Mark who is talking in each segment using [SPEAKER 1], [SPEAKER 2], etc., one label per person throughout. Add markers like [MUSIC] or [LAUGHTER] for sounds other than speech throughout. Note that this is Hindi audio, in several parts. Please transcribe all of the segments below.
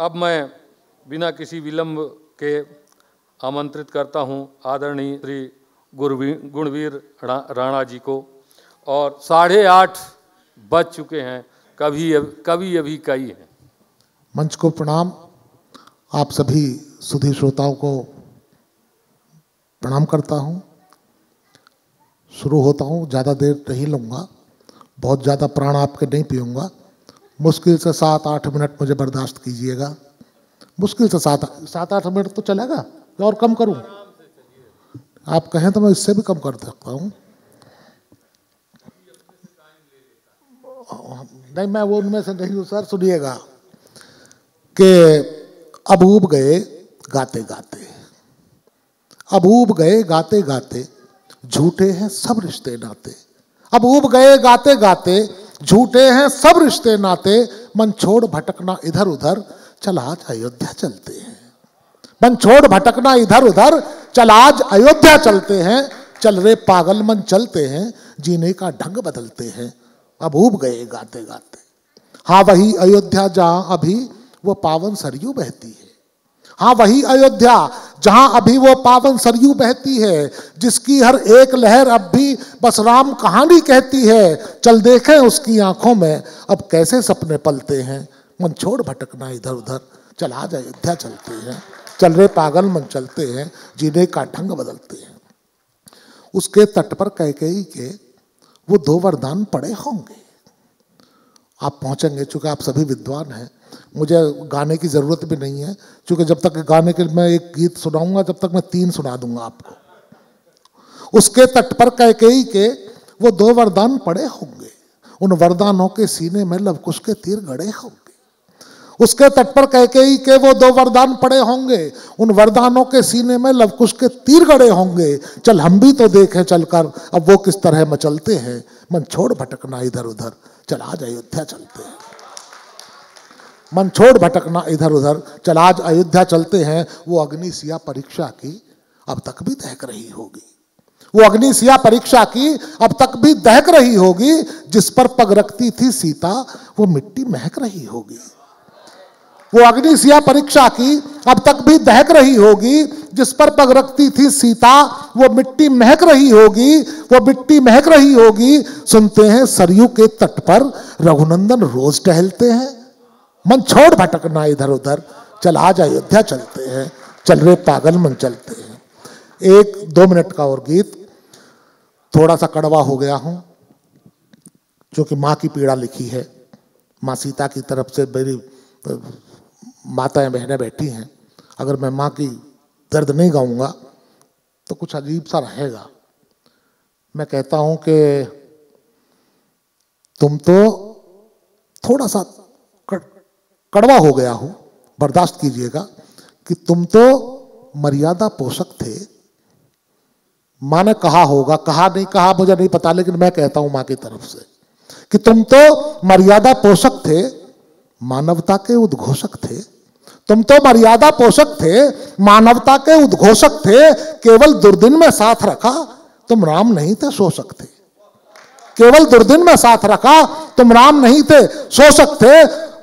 [SPEAKER 1] अब मैं बिना किसी विलंब के आमंत्रित करता हूं आदरणीय श्री गुरवीर गुणवीर राणा जी को और साढ़े आठ बज चुके हैं कभी कभी अभी कई हैं
[SPEAKER 2] मंच को प्रणाम आप सभी सुधी श्रोताओं को प्रणाम करता हूं शुरू होता हूं ज़्यादा देर नहीं लूँगा बहुत ज़्यादा प्राण आपके नहीं पीऊँगा मुश्किल से सात आठ मिनट मुझे बर्दाश्त कीजिएगा मुश्किल से सात सात आठ मिनट तो चलेगा और कम करूं आप कहें तो मैं इससे भी कम कर सकता हूं नहीं मैं वो उनमें से नहीं हूँ सर सुनिएगा कि अब ऊब गए गाते गाते अब ऊब गए गाते गाते झूठे हैं सब रिश्ते नाते अब ऊब गए गाते गाते झूठे हैं सब रिश्ते नाते मन छोड़ भटकना इधर उधर चल आज अयोध्या चलते हैं मन छोड़ भटकना इधर उधर चल आज अयोध्या चलते हैं चल रे पागल मन चलते हैं जीने का ढंग बदलते हैं अब उब गए गाते गाते हाँ वही अयोध्या जहां अभी वो पावन सरयू बहती है हाँ वही अयोध्या जहां अभी वो पावन सरयू बहती है जिसकी हर एक लहर अब भी बस राम कहानी कहती है चल देखें उसकी आंखों में अब कैसे सपने पलते हैं मन छोड़ भटकना इधर उधर चल आज अयोध्या चलते हैं चल रहे पागल मन चलते हैं जीने का ढंग बदलते हैं उसके तट पर कह कही के वो दो वरदान पड़े होंगे आप पहुंचेंगे चूंकि आप सभी विद्वान हैं मुझे गाने की ज़रूरत भी नहीं है क्योंकि जब तक गाने के मैं एक गीत सुनाऊंगा जब तक मैं तीन सुना दूंगा आपको उसके तट पर कह के वो दो वरदान पड़े होंगे उन वरदानों के सीने में लवकुश के तीर गड़े होंगे उसके तट पर कह के वो दो वरदान पड़े होंगे उन वरदानों के सीने में लवकुश के तीर गड़े होंगे चल हम भी तो देखें चलकर अब वो किस तरह मचलते हैं मन छोड़ भटकना इधर उधर चल आज अयोध्या चलते हैं मन छोड़ भटकना इधर उधर चल आज अयोध्या चलते हैं वो अग्निशिया परीक्षा की अब तक भी दहक रही होगी वो अग्निशिया परीक्षा की अब तक भी दहक रही होगी जिस पर पग रखती थी सीता वो मिट्टी महक रही होगी वो अग्निशिया परीक्षा की अब तक भी दहक रही होगी जिस पर पग रखती थी सीता वो मिट्टी महक रही होगी वो मिट्टी महक रही होगी सुनते हैं सरयू के तट पर रघुनंदन रोज टहलते हैं मन छोड़ भटकना इधर उधर चल आज अयोध्या चलते हैं चल रहे पागल मन चलते हैं एक दो मिनट का और गीत थोड़ा सा कड़वा हो गया हूं क्योंकि माँ की पीड़ा लिखी है माँ सीता की तरफ से मेरी माताएं बहनें बैठी हैं अगर मैं माँ की दर्द नहीं गाऊंगा तो कुछ अजीब सा रहेगा मैं कहता हूं कि तुम तो थोड़ा सा कट कड़वा हो गया हूं बर्दाश्त कीजिएगा कि तुम तो मर्यादा पोषक थे माँ ने कहा होगा कहा नहीं कहा मुझे नहीं पता लेकिन मैं कहता हूं मां की तरफ से कि तुम तो मर्यादा पोषक थे मानवता के उद्घोषक थे तुम तो मर्यादा पोषक थे मानवता के उद्घोषक थे केवल दुर्दिन में साथ रखा तुम राम नहीं थे सो सकते केवल दुर्दिन में साथ रखा तुम राम नहीं थे सो सकते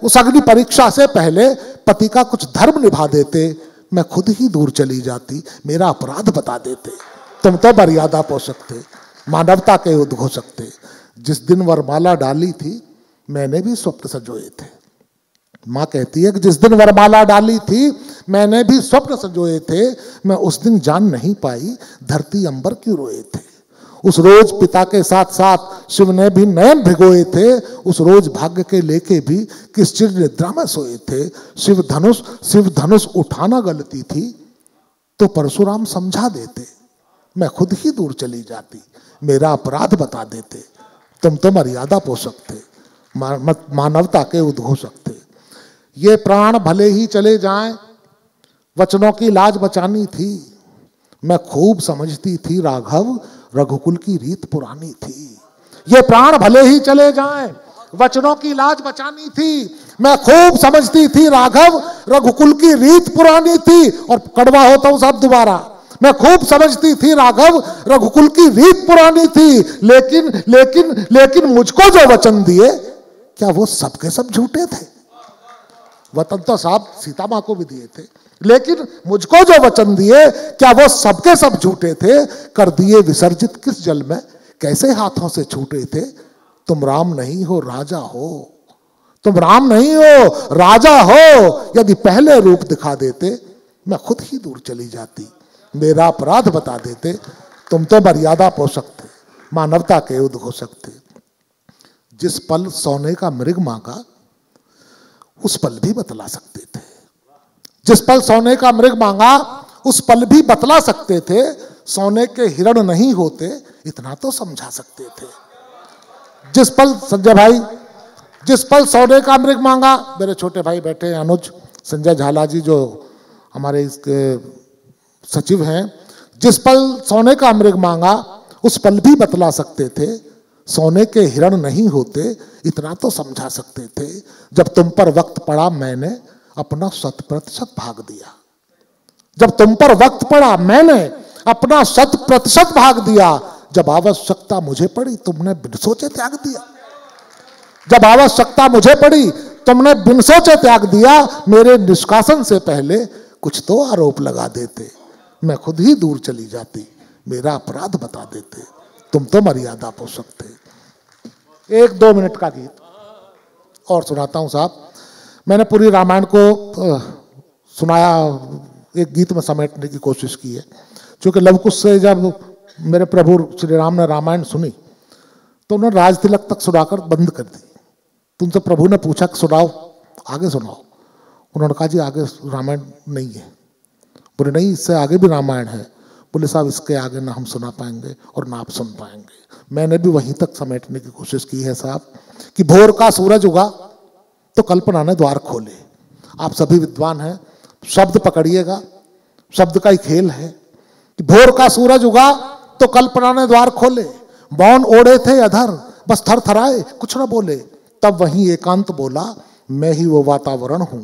[SPEAKER 2] उस अग्नि परीक्षा से पहले पति का कुछ धर्म निभा देते मैं खुद ही दूर चली जाती मेरा अपराध बता देते तुम तो मर्यादा पो सकते मानवता के उद्घोषक थे जिस दिन वरमाला डाली थी मैंने भी स्वप्न सजोए थे माँ कहती है कि जिस दिन वरमाला डाली थी मैंने भी स्वप्न सजोए थे मैं उस दिन जान नहीं पाई धरती अंबर क्यों रोए थे उस रोज पिता के साथ साथ शिव ने भी नयन भिगोए थे उस रोज भाग्य के लेके भी किस चिर निद्रा में सोए थे शिव धनुष शिव धनुष उठाना गलती थी तो परशुराम समझा देते मैं खुद ही दूर चली जाती मेरा अपराध बता देते तुम तो मर्यादा पोषक थे मानवता के उद्घोषक थे ये प्राण भले ही चले जाएं वचनों की लाज बचानी थी मैं खूब समझती थी राघव रघुकुल की रीत पुरानी थी ये प्राण भले ही चले जाए वचनों की लाज बचानी थी मैं खूब समझती थी राघव रघुकुल की रीत पुरानी थी और कड़वा होता हूं साहब दोबारा मैं खूब समझती थी राघव रघुकुल की रीत पुरानी थी लेकिन लेकिन लेकिन मुझको जो वचन दिए क्या वो सबके सब झूठे सब थे वतन तो साहब सीता माँ को भी दिए थे लेकिन मुझको जो वचन दिए क्या वो सबके सब झूठे थे कर दिए विसर्जित किस जल में कैसे हाथों से छूटे थे तुम राम नहीं हो राजा हो तुम राम नहीं हो राजा हो यदि पहले रूप दिखा देते मैं खुद ही दूर चली जाती मेरा अपराध बता देते तुम तो मर्यादा पोषक थे मानवता के हो सकते जिस पल सोने का मृग मांगा उस पल भी बतला सकते थे जिस पल सोने का मृग मांगा उस पल भी बतला सकते थे सोने के हिरण नहीं होते इतना तो समझा सकते थे जिस पल संजय भाई जिस पल सोने का मृग मांगा मेरे छोटे भाई बैठे हैं अनुज संजय झाला जी जो हमारे इसके सचिव हैं जिस पल सोने का मृग मांगा उस पल भी बतला सकते थे सोने के हिरण नहीं होते इतना तो समझा सकते थे जब तुम पर वक्त पड़ा मैंने अपना शत प्रतिशत भाग दिया जब तुम पर वक्त पड़ा मैंने अपना शत प्रतिशत भाग दिया जब आवश्यकता मुझे पड़ी तुमने बिन सोचे त्याग दिया जब आवश्यकता मुझे पड़ी तुमने बिन सोचे त्याग दिया मेरे निष्कासन से पहले कुछ तो आरोप लगा देते मैं खुद ही दूर चली जाती मेरा अपराध बता देते तुम तो मर्यादा पोषक थे एक दो मिनट का गीत और सुनाता हूं साहब मैंने पूरी रामायण को सुनाया एक गीत में समेटने की कोशिश की है क्योंकि लवकुश से जब मेरे प्रभु श्री राम ने रामायण सुनी तो उन्होंने राज तिलक तक सुनाकर बंद कर दी तुमसे प्रभु ने पूछा कि सुनाओ आगे सुनाओ उन्होंने कहा जी आगे रामायण नहीं है बोले नहीं इससे आगे भी रामायण है बोले साहब इसके आगे ना हम सुना पाएंगे और ना आप सुन पाएंगे मैंने भी वहीं तक समेटने की कोशिश की है साहब कि भोर का सूरज उगा तो कल्पना ने द्वार खोले आप सभी विद्वान हैं शब्द पकड़िएगा शब्द का ही खेल है कि भोर का सूरज उगा तो कल्पना ने द्वार खोले मौन ओढ़े थे अधर बस थर थराए कुछ ना बोले तब वहीं एकांत बोला मैं ही वो वातावरण हूं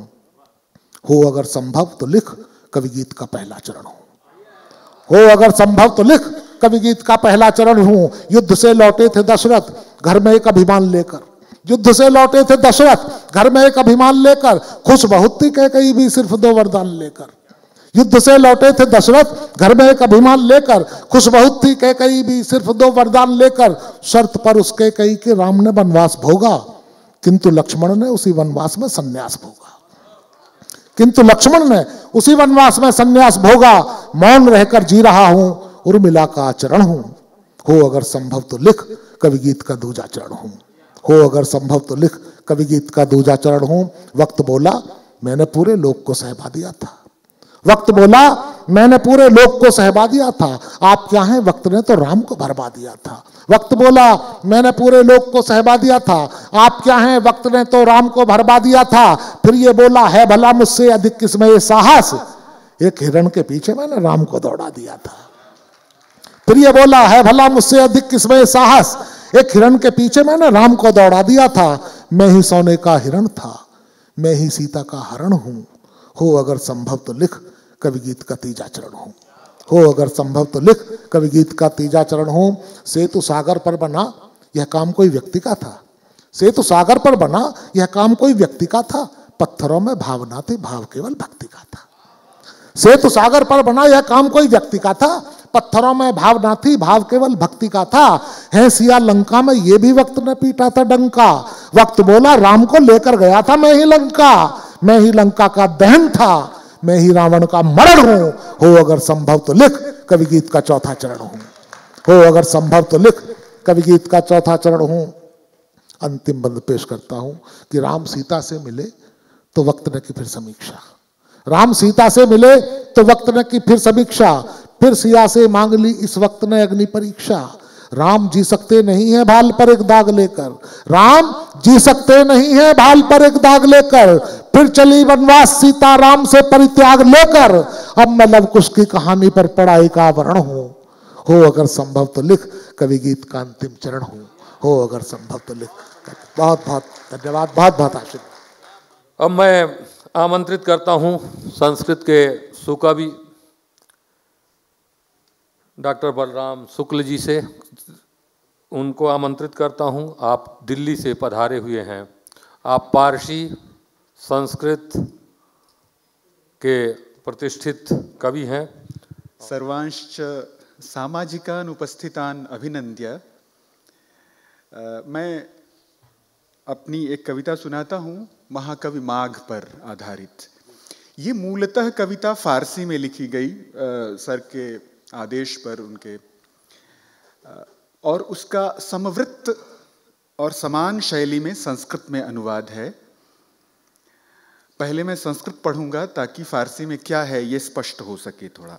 [SPEAKER 2] हो अगर संभव तो लिख कवि गीत का पहला चरण हूं हो अगर संभव तो लिख कवि गीत का पहला चरण हूं युद्ध से लौटे थे दशरथ घर में एक अभिमान लेकर युद्ध से लौटे थे दशरथ घर में एक अभिमान लेकर खुश बहुत थी कह कही भी सिर्फ दो वरदान लेकर युद्ध से लौटे थे दशरथ घर में एक अभिमान लेकर खुश बहुत थी कह कही भी सिर्फ दो वरदान लेकर शर्त पर उसके कही कि राम ने वनवास भोगा किंतु लक्ष्मण ने उसी वनवास में संन्यास भोगा किंतु लक्ष्मण ने उसी वनवास में संन्यास भोगा मौन रहकर जी रहा हूं उर्मिला का आचरण हूं हो अगर संभव तो लिख कवि गीत का दूजा चरण हूं हो अगर संभव तो लिख कवि गीत का दूजा चरण हूं वक्त बोला मैंने पूरे लोक को सहबा दिया था वक्त बोला मैंने पूरे लोक को सहबा दिया था आप क्या हैं वक्त ने तो राम को भरवा दिया था वक्त बोला मैंने पूरे लोक को सहबा दिया था आप क्या हैं वक्त ने तो राम को भरवा दिया था फिर ये बोला है भला मुझसे अधिक किसमें ये साहस एक हिरण के पीछे मैंने राम को दौड़ा दिया था फिर ये बोला है भला मुझसे अधिक किसमें साहस एक हिरण के पीछे मैंने राम को दौड़ा दिया था मैं ही सोने का हिरण था मैं ही सीता का हरण हूं हो अगर संभव तो लिख कवि गीत का तीजा चरण हूं हो अगर संभव तो लिख कवि गीत का तीजा चरण हूं सेतु सागर पर बना यह काम कोई व्यक्ति का था सेतु सागर पर बना यह काम कोई व्यक्ति का था पत्थरों में भावना थी भाव केवल भक्ति का था सेतु सागर पर बना यह काम कोई व्यक्ति का था पत्थरों में भाव ना थी भाव केवल भक्ति का था है सिया लंका में ये भी वक्त ने पीटा था डंका वक्त बोला राम को लेकर गया था मैं ही लंका मैं ही लंका का दहन था मैं ही रावण का मरण हूं हो अगर संभव तो लिख कवि गीत का चौथा चरण हूं हो अगर संभव तो लिख कवि गीत का चौथा चरण हूं अंतिम बंद पेश करता हूं कि राम सीता से मिले तो वक्त ने की फिर समीक्षा राम सीता से मिले तो वक्त ने की फिर समीक्षा फिर सिया से मांग ली इस वक्त ने अग्नि परीक्षा राम जी सकते नहीं है भाल पर एक दाग लेकर राम जी सकते नहीं है भाल पर एक दाग लेकर फिर चली वनवास सीता राम से परित्याग लेकर अब मैं लव कुश की कहानी पर पढ़ाई एक आवरण हूं हो अगर संभव तो लिख कवि गीत का अंतिम चरण हूं हो अगर संभव तो लिख बहुत बहुत धन्यवाद बहुत बहुत आशीर्वाद
[SPEAKER 1] अब मैं आमंत्रित करता हूं संस्कृत के सुकवि डॉक्टर बलराम शुक्ल जी से उनको आमंत्रित करता हूं आप दिल्ली से पधारे हुए हैं आप पारसी संस्कृत
[SPEAKER 3] के प्रतिष्ठित कवि हैं सर्वांश सामाजिकान उपस्थितान अभिनंद्य मैं अपनी एक कविता सुनाता हूँ महाकवि माघ पर आधारित ये मूलतः कविता फारसी में लिखी गई आ, सर के आदेश पर उनके और उसका समवृत्त और समान शैली में संस्कृत में अनुवाद है पहले मैं संस्कृत पढ़ूंगा ताकि फारसी में क्या है ये स्पष्ट हो सके थोड़ा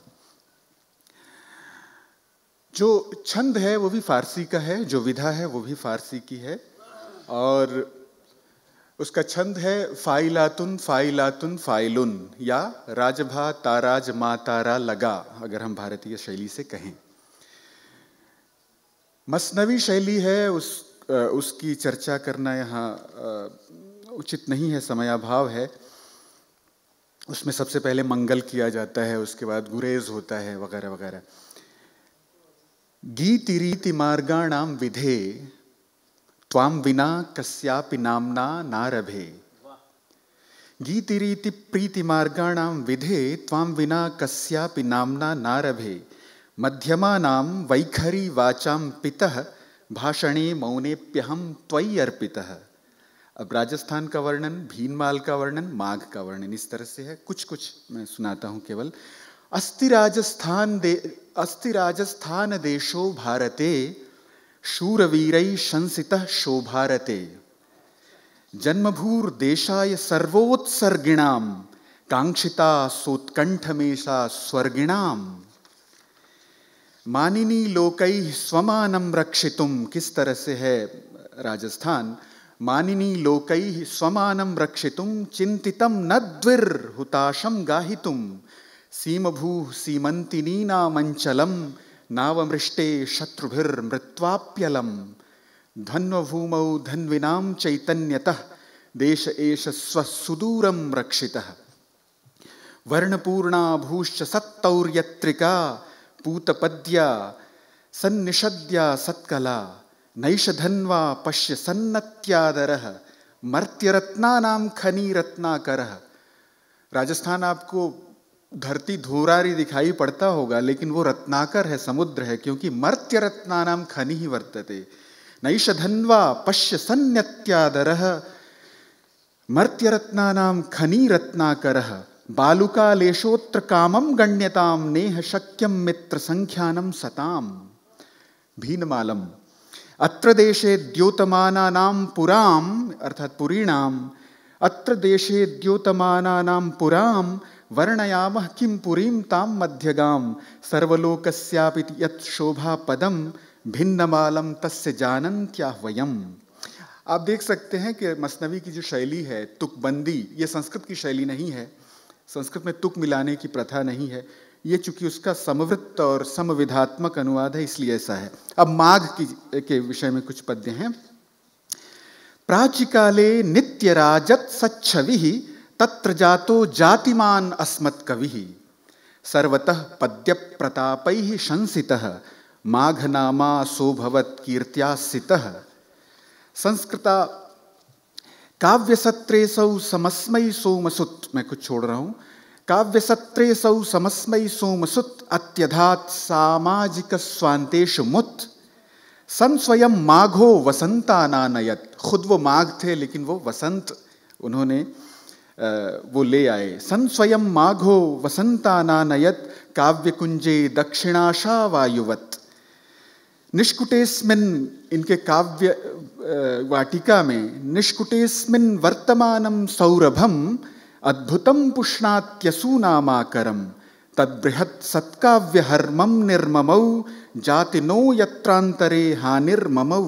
[SPEAKER 3] जो छंद है वो भी फारसी का है जो विधा है वो भी फारसी की है और उसका छंद है फाइलातुन फाइलातुन फाइलुन या राजभा ताराज मा तारा लगा अगर हम भारतीय शैली से कहें मसनवी शैली है उस उसकी चर्चा करना यहाँ उचित नहीं है समयाभाव है उसमें सबसे पहले मंगल किया जाता है उसके बाद गुरेज होता है वगैरह वगैरह गीति रीति मार्गाणाम विधे त्वाम विना कस्यापि नामना नारभे गीति रीति प्रीति प्रीतिमार्गाणाम विधे त्वाम विना कस्यापि नामना नारभे मध्यमानां वैखरी वाचाम पितः भाषणे मौनेप्यहम त्वयि अर्पितः अब राजस्थान का वर्णन भीनमाल का वर्णन माघ का वर्णन इस तरह से है कुछ कुछ मैं सुनाता हूँ केवल अस्ति राजस्थान दे अस्ति राजस्थान देशो भारते शूरवीर शंसितः शोभारते जन्मभूर्देशाय सर्वोत्सर्गिणां काङ्क्षिता सोत्कण्ठमेषा स्वर्गिणाम् मानिनी लोक स्वमान रक्षितुं किस तरह से है राजस्थान मानिनी लोक स्वमान रक्षितुं चिंतित न द्विर्हुताशं गाहितुं सीमभूः सीमन्तिनीनामञ्चलं नावमृष्टे शत्रुभिर्मृत्वाप्यलम् धन्वभूमौ धन्विनां चैतन्यतः देश एष स्वसुदूरं रक्षितः वर्णपूर्णाभूश्च सत्तौर्यत्रिका पूतपद्या सन्निषद्या सत्कला नैष धन्वा पश्य सन्नत्यादरः मर्त्यरत्नानां खनीरत्नाकरः राजस्थान आपको धरती धोरारी दिखाई पड़ता होगा लेकिन वो रत्नाकर है समुद्र है क्योंकि मर्त्य रत्ना नाम खनि ही वर्तते नैश धन्वा पश्य सन्नत्यादर मर्त्य रत्ना नाम खनि रत्नाकर बालुका लेशोत्र कामम गण्यताम नेह शक्यम मित्र संख्यानम सताम भीनमालम अत्र देशे द्योतमानानाम पुराम अर्थात पुरीणाम अत्र देशे द्योतमानानाम पुराम वर्णयाम किं पुरीं तां मध्यगां सर्वलोकस्यापि यत् शोभापदं तस् तस्य जानन्त्याह आप देख सकते हैं कि मसनवी की जो शैली है तुकबंदी ये संस्कृत की शैली नहीं है संस्कृत में तुक मिलाने की प्रथा नहीं है ये चूंकि उसका समवृत्त और समविधात्मक अनुवाद है इसलिए ऐसा है अब माघ की के विषय में कुछ पद्य हैं नित्य राजत सच्छवि तत्र जातो जातिमान अस्मत् कवि सर्वतः पद्य प्रताप शंसितः माघनामा सोभवत कीर्त्यासितः संस्कृता काव्य सत्रे सौ समस्मय सोमसुत मैं कुछ छोड़ रहा हूँ काव्य सत्रे सौ समस्मय सोमसुत अत्यधात सामाजिक स्वांतेश मुत सन स्वयं माघो नानयत खुद वो माघ थे लेकिन वो वसंत उन्होंने वो ले आए सन स्वयं माघो काव्य कुंजे दक्षिणाशा वायुवत निष्कुटेस्मिन इनके काव्य वाटिका में निष्कुटेस्मिन वर्तमानम सौरभम अद्भुतम तद बृहत् सत्काव्य हर्मम निर्ममौ जातिनो यत्रांतरे हानिर्ममौ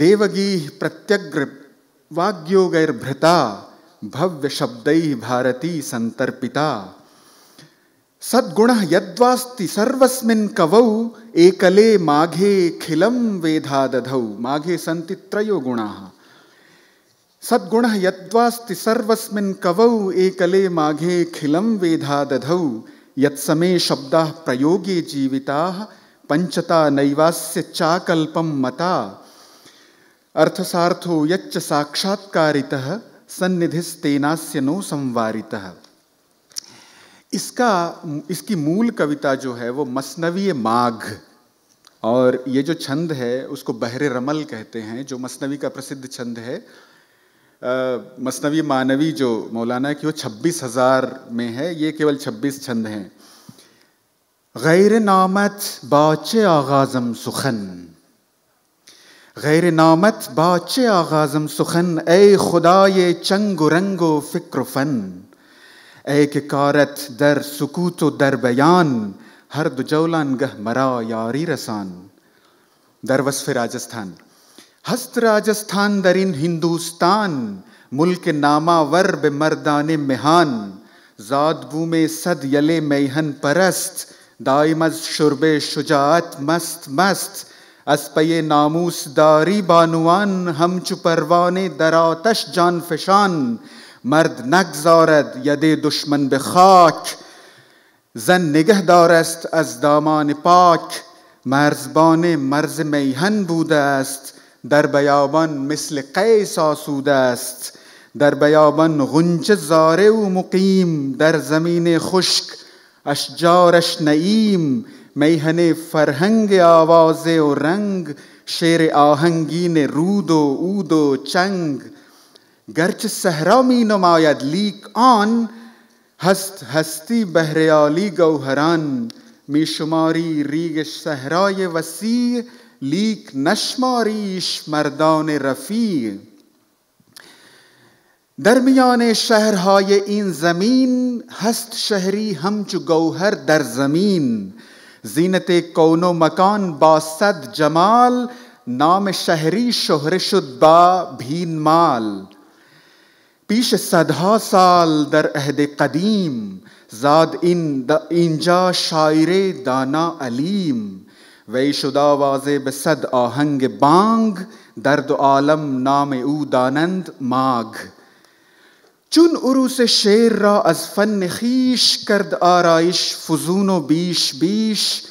[SPEAKER 3] देवगी प्रत्यग्र वाग्योगैर्भृता भव्य शब्द भारती संतर्पिता सद्गुण यद्वास्ति सर्वस्मिन् कवौ एकले माघे खिलम वेधा दधौ माघे सन्ति त्रयो गुणाः सद्गुण यद्वास्ति सर्वस्मिन् कवौ एकले माघे खिलम वेधा दधौ यत्समे शब्दाः प्रयोगे जीविताः पंचता नैवास्य चाकल्पम मता अर्थसार्थो यच्च साक्षात्कारितः सन्निधिस्तेनास्य नो संवारित इसका इसकी मूल कविता जो है वो मसनवी माघ और ये जो छंद है उसको बहरे रमल कहते हैं जो मसनवी का प्रसिद्ध छंद है मसनवी मानवी जो मौलाना की वो छब्बीस हज़ार में है ये केवल छब्बीस छंद हैं गैर नामच बाचे आगाज़म सुखन गैर नामत बाच आगाज़म सुखन ए खुदाए चंग रंगो फ़िक्र फ़न ए के कारत दर सकूत दर बयान हर दुजौलान गह मरा यारी रसान दर वसफ़ राजस्थान हस्त राजस्थान दरिन हिंदुस्तान मुल्क नामावर बे मर्दान मेहान जाद में सद यले मैहन परस्त दाइमज शुरबे शुजात मस्त मस्त از پی داری بانوان همچو پروانه در آتش جان فشان مرد نگذارد ید دشمن به خاک زن نگه دارست از دامان پاک مرزبان مرز میهن بوده است در بیابان مثل قیس آسوده است در بیابان غنچه زاره و مقیم در زمین خشک اشجارش نعیم میهن فرهنگ آوازه و رنگ شعر آهنگین رود و اود و چنگ گرچه صحرا می نماید لیک آن هست هستی بهریالی گوهران می شماری ریگ صحرای وسیع لیک نشماریش مردان رفیع در میان شهرهای این زمین هست شهری همچو گوهر در زمین जीनत कौनो मकान बासद जमाल नाम शहरी शोहर बा भीन माल पीश सदा साल दर अहद कदीम जाद इन द इंजा शायर दाना अलीम वही शुदा वाज बसद आहंग बांग दर्द आलम नाम ऊ दानंद माघ چون عروس شعر را از فن خیش کرد آرایش فزون و بیش بیش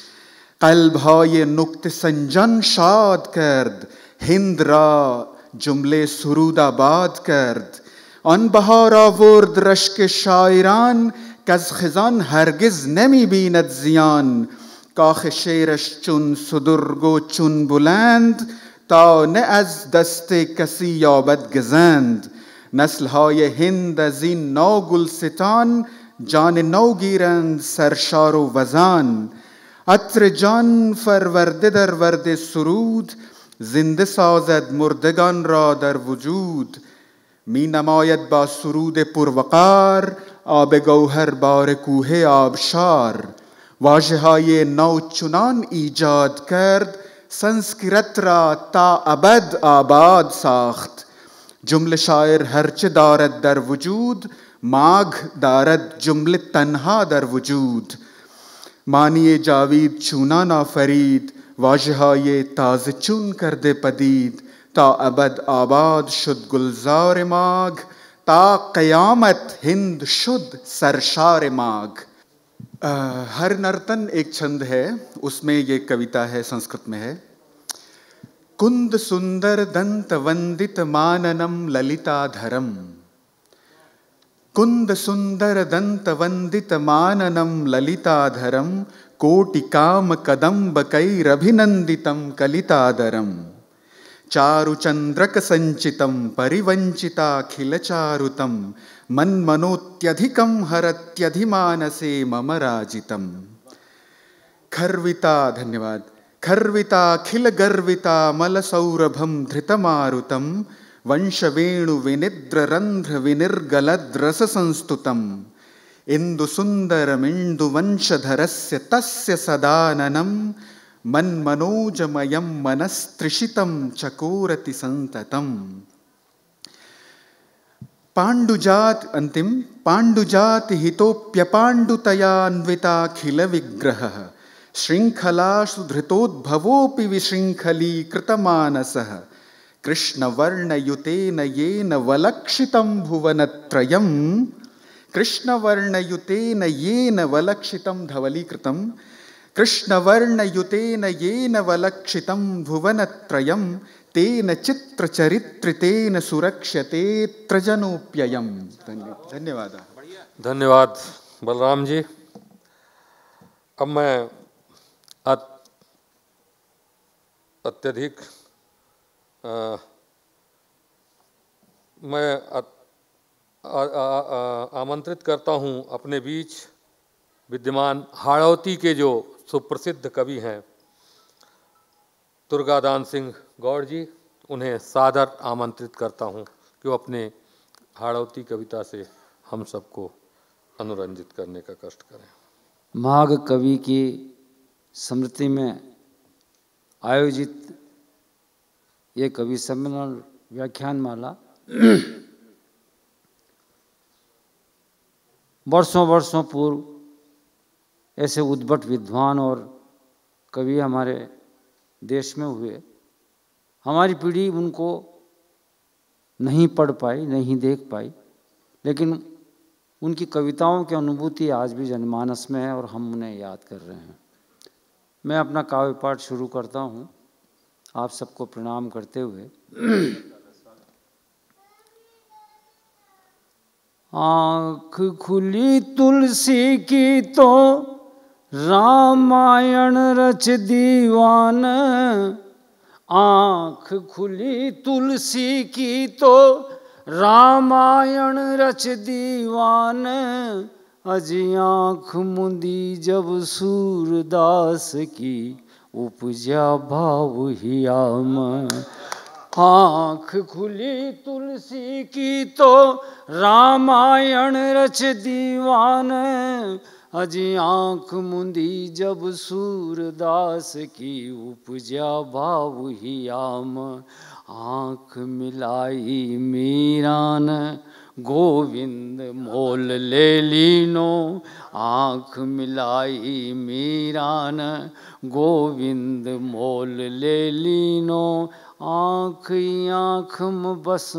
[SPEAKER 3] قلبهای نکت سنجان شاد کرد هند را جمله سرود آباد کرد آن بهار آورد رشک شاعران که از خزان هرگز نمی بیند زیان کاخ شعرش چون صدرگ و چون بلند تا نه از دست کسی یابد گزند نسل های هند از این ناگلستان جان نو گیرند سرشار و وزان عطر جان فرورده در ورد سرود زنده سازد مردگان را در وجود می نماید با سرود پروقار آب گوهر بار کوه آبشار واجه های نو چنان ایجاد کرد سنسکرت را تا ابد آباد ساخت जुमल शायर हर्च दारद दर वजूद माघ दारद जुमल तन्हा दर वजूद मानिए जावीद चूना ना फरीद वाजहा ये ताज चुन कर दे पदीद ता अबद आबाद शुद गुलजार माघ ता कयामत हिंद शुद्ध सरशार माघ हर नर्तन एक छंद है उसमें ये कविता है संस्कृत में है कुन्द सुन्दर दन्तवन्दितमाननं ललिताधरं कुन्द सुन्दर दन्तवन्दितमाननं ललिताधरं कोटिकामकदम्बकैरभिनन्दितं कलिताधरं चारुचन्द्रकसञ्चितं परिवञ्चिताखिलचारुतं मन्मनोत्यधिकं हरत्यधिमानसे मम राजितं खर्विता धन्यवादः खर्विताखिल गर्विता मलसौरभं धृतमारुतं वंशवेणु विनिद्ररन्ध्र तस्य सदाननं मन्मनोजमयं मनस्त्रिषितं चकोरति सन्ततम् पाण्डुजात् अन्तिं पाण्डुजाति श्रृंखलासु विशृंखली कृतमानस कृष्णवर्णयुतेन येन वलक्षितं भुवनत्रयं कृष्णवर्णयुतेन येन वलक्षितं धवलीकृतं कृष्णवर्णयुतेन येन वलक्षितं भुवनत्रयं तेन चित्रचरित्रितेन सुरक्ष्यते त्रजनोप्ययं धन्यवाद
[SPEAKER 1] धन्यवाद बलराम जी अब मैं अत्यधिक आ, मैं आमंत्रित करता हूँ अपने बीच विद्यमान हाड़ौती के जो सुप्रसिद्ध कवि हैं दुर्गादान सिंह गौड़ जी उन्हें सादर आमंत्रित करता हूँ कि वो अपने हाड़ौती कविता से हम सबको अनुरंजित करने का कष्ट करें
[SPEAKER 4] माघ कवि की स्मृति में आयोजित ये कवि सम्मेलन व्याख्यान माला वर्षों वर्षों पूर्व ऐसे उद्भट विद्वान और कवि हमारे देश में हुए हमारी पीढ़ी उनको नहीं पढ़ पाई नहीं देख पाई लेकिन उनकी कविताओं की अनुभूति आज भी जनमानस में है और हम उन्हें याद कर रहे हैं मैं अपना काव्य पाठ शुरू करता हूँ आप सबको प्रणाम करते हुए आँख खुली तुलसी की तो रामायण रच दीवान आँख खुली तुलसी की तो रामायण रच दीवान अज आँख मुंदी जब सूरदास की उपजा भाव आम आँख खुली तुलसी की तो रामायण रच दीवान अज आँख मुंदी जब सूरदास की उपजा भाव आम आँख मिलाई मीरान गोविंद मोल ले लीनो आँख मिलाई मीरान गोविंद मोल ले लीनो आँख आँख में बस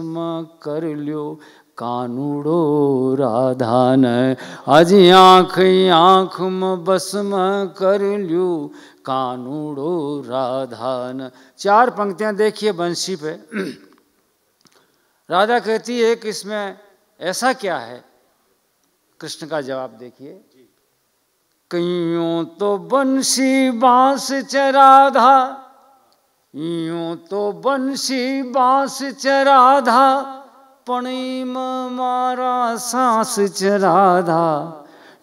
[SPEAKER 4] कर लियो कानूड़ो राधान अज आँख आँख में बस में कर लियो कानूड़ो राधान चार पंक्तियाँ देखिए बंशी पे [CLEARS THROAT] राधा कहती है कि इसमें ऐसा क्या है कृष्ण का जवाब देखिए कईयों तो बंसी बांस चराधा यूं तो बंसी बांस चराधा पणिम मारा सांस चराधा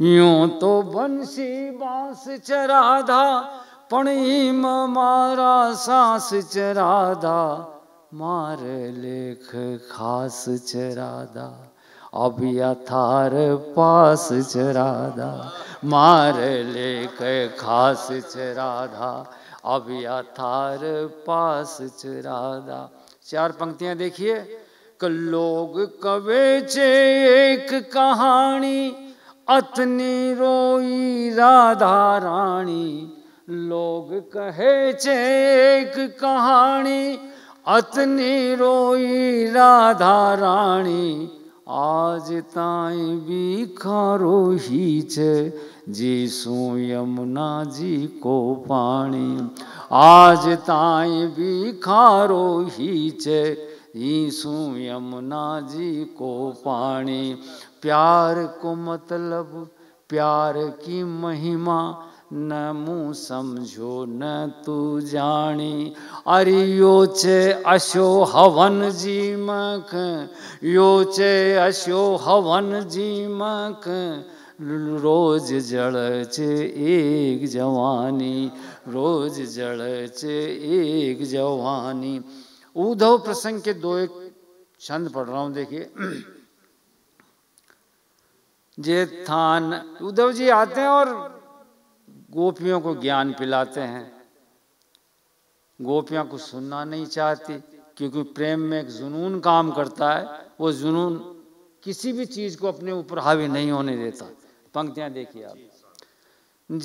[SPEAKER 4] यूं तो बंसी बांस चराधा पणिम मारा सांस चराधा मार लेख खास चराधा अब यथार पास चराधा मार लेके खास चराधा अब थार पास चराधा चार पंक्तियां देखिए लोग लोग चे एक कहानी अतनी रोई राधा रानी लोग कहे चे एक कहानी अतनी रोई राधा रानी आज ताई भी खारो ही छे जीसू यमुना जी को पाणी आज भी खारो ही छे ईसू यमुना जी को पाणी प्यार को मतलब प्यार की महिमा न मु समझो न तू जानी अरे यो चे अशो हवन जी यो चे अशो हवन जी रोज जड़ चे एक जवानी रोज जड़ चे एक जवानी उद्धव प्रसंग के दो एक छंद पढ़ रहा हूँ देखिए [CLEARS THROAT] जे थान उद्धव जी आते हैं और गोपियों को ज्ञान पिलाते हैं गोपियां को सुनना नहीं चाहती क्योंकि प्रेम में एक जुनून काम करता है वो जुनून किसी भी चीज़ को अपने ऊपर हावी नहीं होने देता पंक्तियां देखिए आप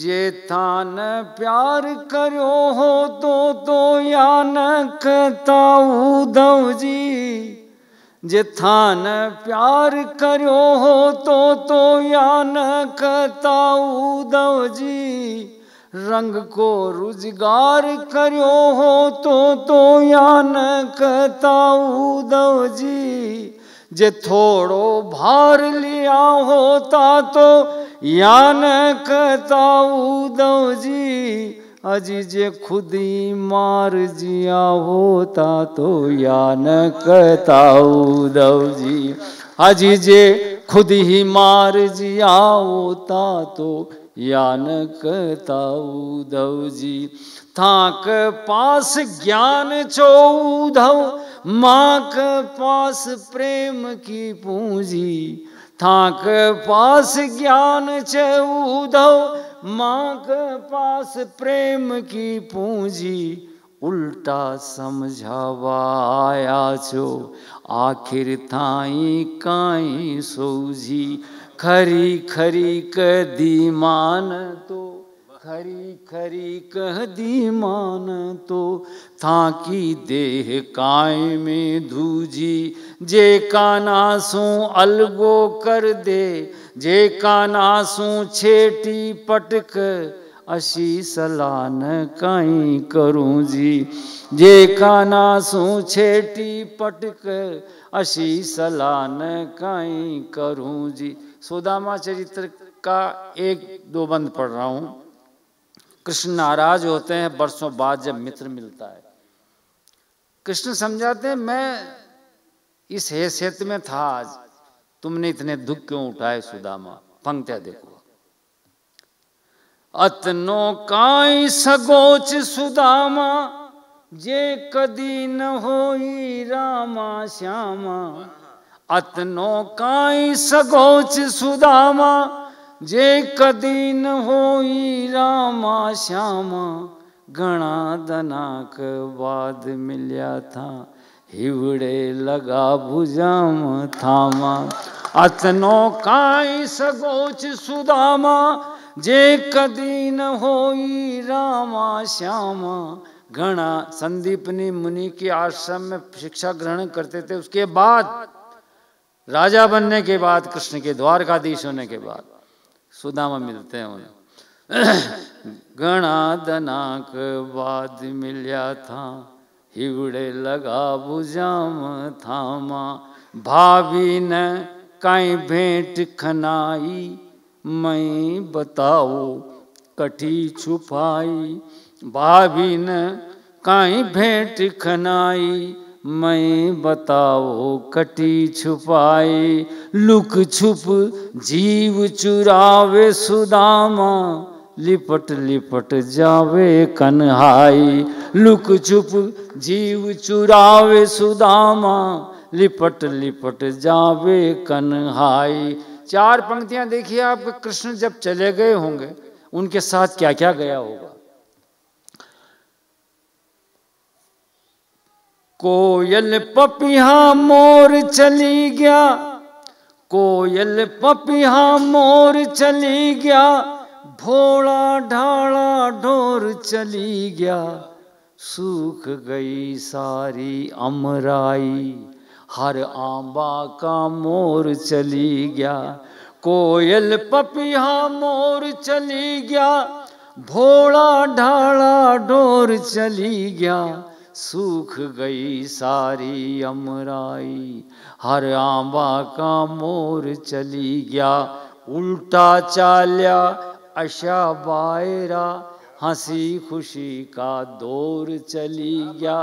[SPEAKER 4] जे थान प्यार करो हो तो तो या न कताऊ दऊ जी जे थान प्यार करो हो तो तो या न कताऊ उदव जी रंग को रुजगार करो हो तो तो या न कताऊ उदव जी जे थोड़ो भार लिया होता तो या न कताऊ उदव जी अजीजे खुद तो ही मार जिया होता तो या न कहता उदव जी अजीजे खुद ही मार जिया होता तो या न कहता उदव जी थाक पास ज्ञान चो उधव माँ के पास प्रेम की पूंजी थाक पास ज्ञान च उधव माँ के पास प्रेम की पूंजी उल्टा आया छो आखिर थाई काई सोजी खरी खरी कह दी मान तो खरी खरी कह दी मान तो थाकी देह काय में धूजी जे काना सो अलगो कर दे जे काना नासू छेटी पटक अशी सलान कहीं करूं जी जे काना छेटी पटक अशी सलान कहीं करूं जी सुदामा चरित्र का एक दो बंद पढ़ रहा हूँ कृष्ण नाराज होते हैं बरसों बाद जब मित्र मिलता है कृष्ण समझाते हैं मैं इस हैसियत में था आज तुमने इतने दुख क्यों उठाए सुदामा पंक्तिया देखो अतनो काई सगोच सुदामा जे कदी न हो रामा श्यामा अतनो काई सगोच सुदामा जे कदी न हो रामा श्यामा घना दनाक बाद मिलया था हिवड़े लगा भुजाम थामा अतनो काई सगोच सुदामा जे कदी न होई रामा श्यामा घना संदीपनी मुनि के आश्रम में शिक्षा ग्रहण करते थे उसके बाद राजा बनने के बाद कृष्ण के द्वारकाधीश होने के बाद सुदामा मिलते हैं उन्हें गणा [CLEARS THROAT] दनाक बाद मिलया था हिवड़े लगा बुजाम थामा भाभी न कहीं भेंट खनाई मैं बताओ कठी छुपाई भाभी न कहीं भेंट खनाई मैं बताओ कटी छुपाई लुक छुप जीव चुरावे सुदामा लिपट लिपट जावे कन्हाई लुक छुप जीव चुरावे सुदामा लिपट लिपट जावे कन्हाई चार पंक्तियां देखिए आपके कृष्ण जब चले गए होंगे उनके साथ क्या क्या गया होगा कोयल पपिया मोर चली गया कोयल पपिया मोर चली गया भोला ढाला ढोर चली गया सूख गई सारी अमराई हर आंबा का मोर चली गया कोयल पपिया मोर चली गया भोला ढाला डोर चली गया सूख गई सारी अमराई हर आंबा का मोर चली गया उल्टा चाल्या अशा बायरा हंसी खुशी का दौर चली गया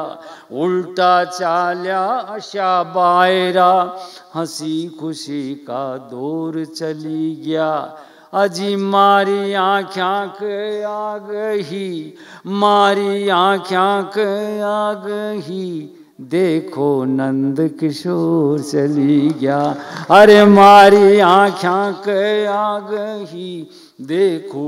[SPEAKER 4] उल्टा चाल्या अशा बायरा हंसी खुशी का दौर चली गया अजी मारी आख्या के आग ही मारी आख्या के आग ही देखो नंद किशोर चली गया अरे मारी आख्या के आग ही देखो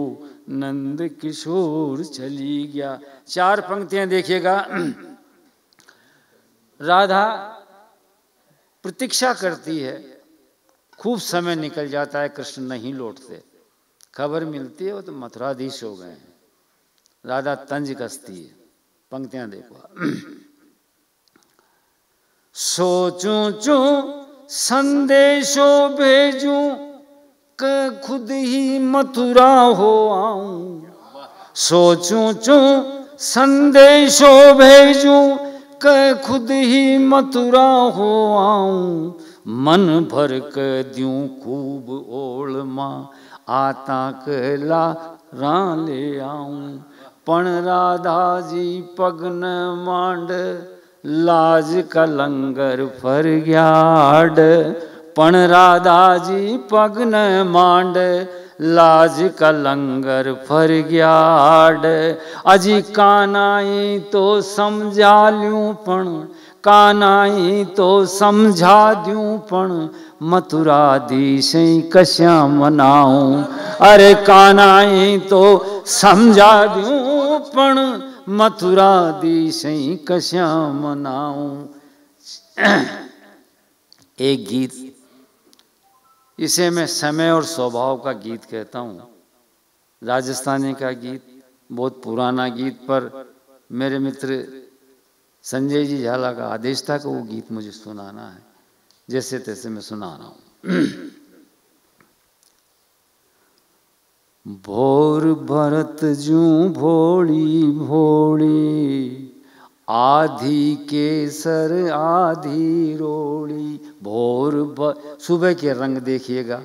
[SPEAKER 4] नंद किशोर चली गया चार पंक्तियां देखिएगा [CLEARS THROAT] राधा प्रतीक्षा करती है खूब समय निकल जाता है कृष्ण नहीं लौटते खबर मिलती है वो तो मथुराधीश हो गए हैं राधा तंज कसती है पंक्तियां देखो [CLEARS THROAT] सोचू चू संदेशो भेजू के खुद ही मथुरा हो आऊं सोचू चू संदेशो भेजू के खुद ही मथुरा हो आऊ मन भर के दूं खूब ओल मा आता कहला रा ले आऊ पण राधा जी पगन मांड लाज कलंगर फर गया पण राधाजी जी पगन मांड लाज का लंगर फर गयाड अजी कानाई तो समझा लूँ पण कानाई तो समझा दूँ पण मथुरा दीश कश्या मनाऊ अरे कानाई तो समझा दूँ पण मथुरा दीश कश्या मनाऊ एक गीत इसे मैं समय और स्वभाव का गीत कहता हूँ राजस्थानी का गीत बहुत पुराना गीत पर मेरे मित्र संजय जी झाला का आदेश था कि वो गीत मुझे सुनाना है जैसे तैसे मैं सुना रहा हूँ [CLEARS THROAT] भोर भरत जू भोड़ी भोड़ी आधी केसर आधी रोड़ी भोर सुबह के रंग देखिएगा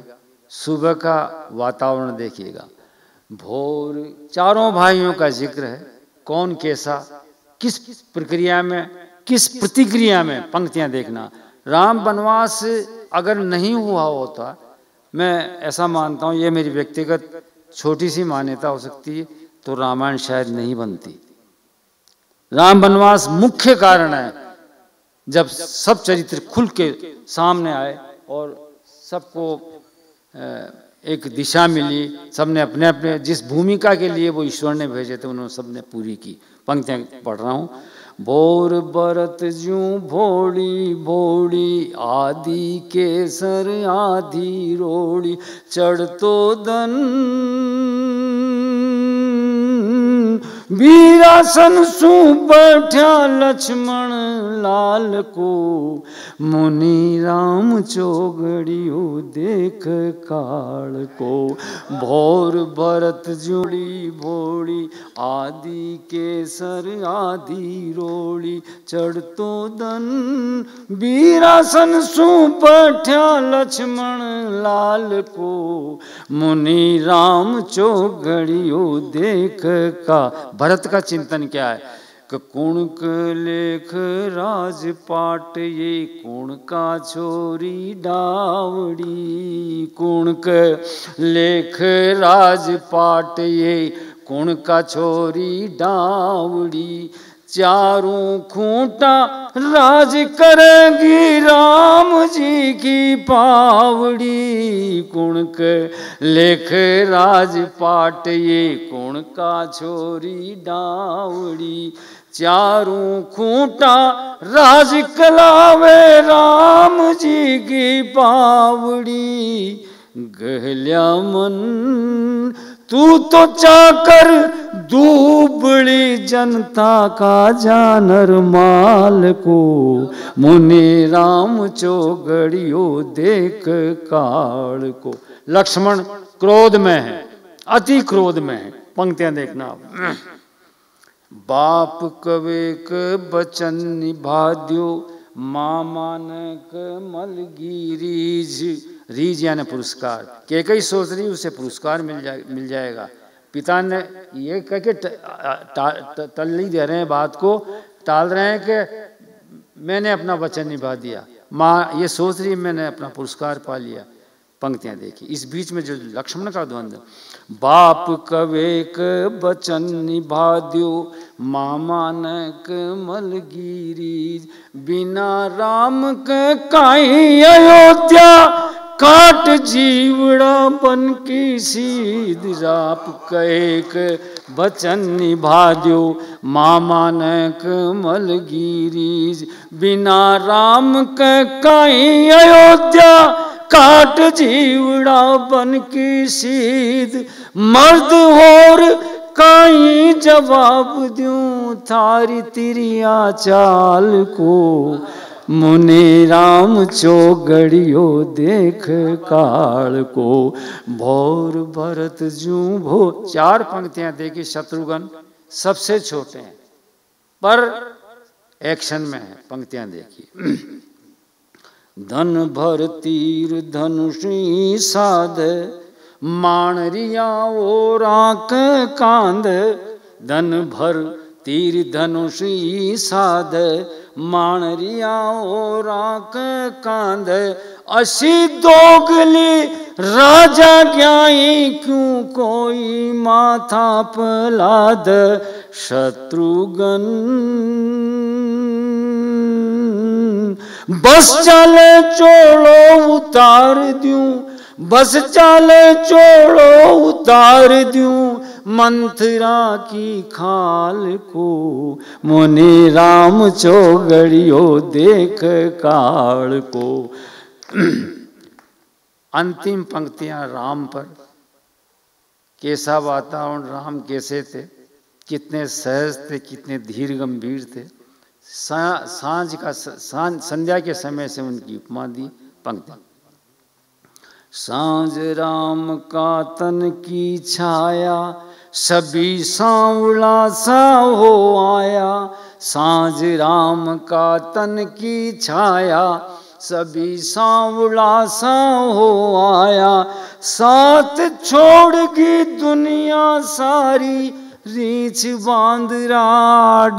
[SPEAKER 4] सुबह का वातावरण देखिएगा भोर चारों भाइयों का जिक्र है कौन कैसा किस प्रक्रिया में किस प्रतिक्रिया में पंक्तियां देखना राम वनवास अगर नहीं हुआ होता मैं ऐसा मानता हूँ ये मेरी व्यक्तिगत छोटी सी मान्यता हो सकती है तो रामायण शायद नहीं बनती राम वनवास मुख्य कारण है जब सब चरित्र खुल के सामने आए और सबको एक दिशा मिली सबने अपने अपने जिस भूमिका के लिए वो ईश्वर ने भेजे थे उन्होंने सबने पूरी की पंक्तियाँ पढ़ रहा हूँ भोर बरत जू भोड़ी भोड़ी आदि केसर आधी रोड़ी चढ़ तो दन वीरासन सू बैठा लक्ष्मण लाल को मुनि राम चौगड़ियो देख काल को भोर भरत जुड़ी भोड़ी आदि केसर आदि रोड़ी चढ़तो दन वीरासन सू बैठा लक्ष्मण लाल को मुनि राम चौगड़ियो देख का भरत का चिंतन क्या है कि कुण लेख राज पाट ये कुण का छोरी डावड़ी कुण लेख राज पाट ये कुण का छोरी डावड़ी चारों खूंटा राज करेगी राम जी की पावड़ी कुण के लेख राज पाट ये कुण का छोरी डावड़ी चारों खूंटा राज कलावे राम जी की पावड़ी गहल्या मन तू तो चाकर दूबड़ी जनता का जानर माल को मुनि राम चौगड़ियो देख काल को लक्ष्मण क्रोध में है अति क्रोध में है पंक्तियां देखना आप बाप क बचन निभा दियो मामानक मलगी रीज रीज यानी पुरस्कार के कई सोच रही उसे पुरस्कार मिल जाए मिल जाएगा पिता ने ये कह के तल नहीं दे रहे हैं बात को टाल रहे हैं कि मैंने अपना वचन निभा दिया माँ ये सोच रही मैंने अपना पुरस्कार पा लिया पंक्तियां देखी इस बीच में जो लक्ष्मण का द्वंद्व बाप कवेक वचन निभा दियो मामानक मलगिरी बिना राम के काई अयोध्या काट जीवड़ा बन की सीध राप कैक बचन निभा दो मामानक मलगिरी बिना राम के काई अयोध्या काट जीवड़ा बन की सीध मर्द और कहीं जवाब दूं थारी तिरिया चाल को मुने राम चौगड़ियो देख काल को भोर भरत जू भो चार पंक्तियां देखी शत्रुघ्न सबसे छोटे हैं पर एक्शन में है पंक्तियां देखी [CLEARS THROAT] धन भर तीर धनुषी साध माणरिया और राक कांद धन भर तीर धनुष साध माणरिया और राक कांद असी दोगली राजा ज्ञाई क्यों कोई माथा पलाद शत्रुघ्न बस चले चोलो उतार दूं बस चाल छोड़ो उतार दू मंथरा की खाल को मुनि राम चौगड़ियो देख काल को अंतिम पंक्तियां राम पर कैसा वातावरण राम कैसे थे कितने सहज थे कितने धीर गंभीर थे सा, सांझ का सांझ संध्या के समय से उनकी उपमा दी पंक्ति सांझ राम का तन की छाया सभी सांवला सा हो आया सांझ राम का तन की छाया सभी सांवला सा हो आया साथ छोड़ गई दुनिया सारी रीछ बांध राडाया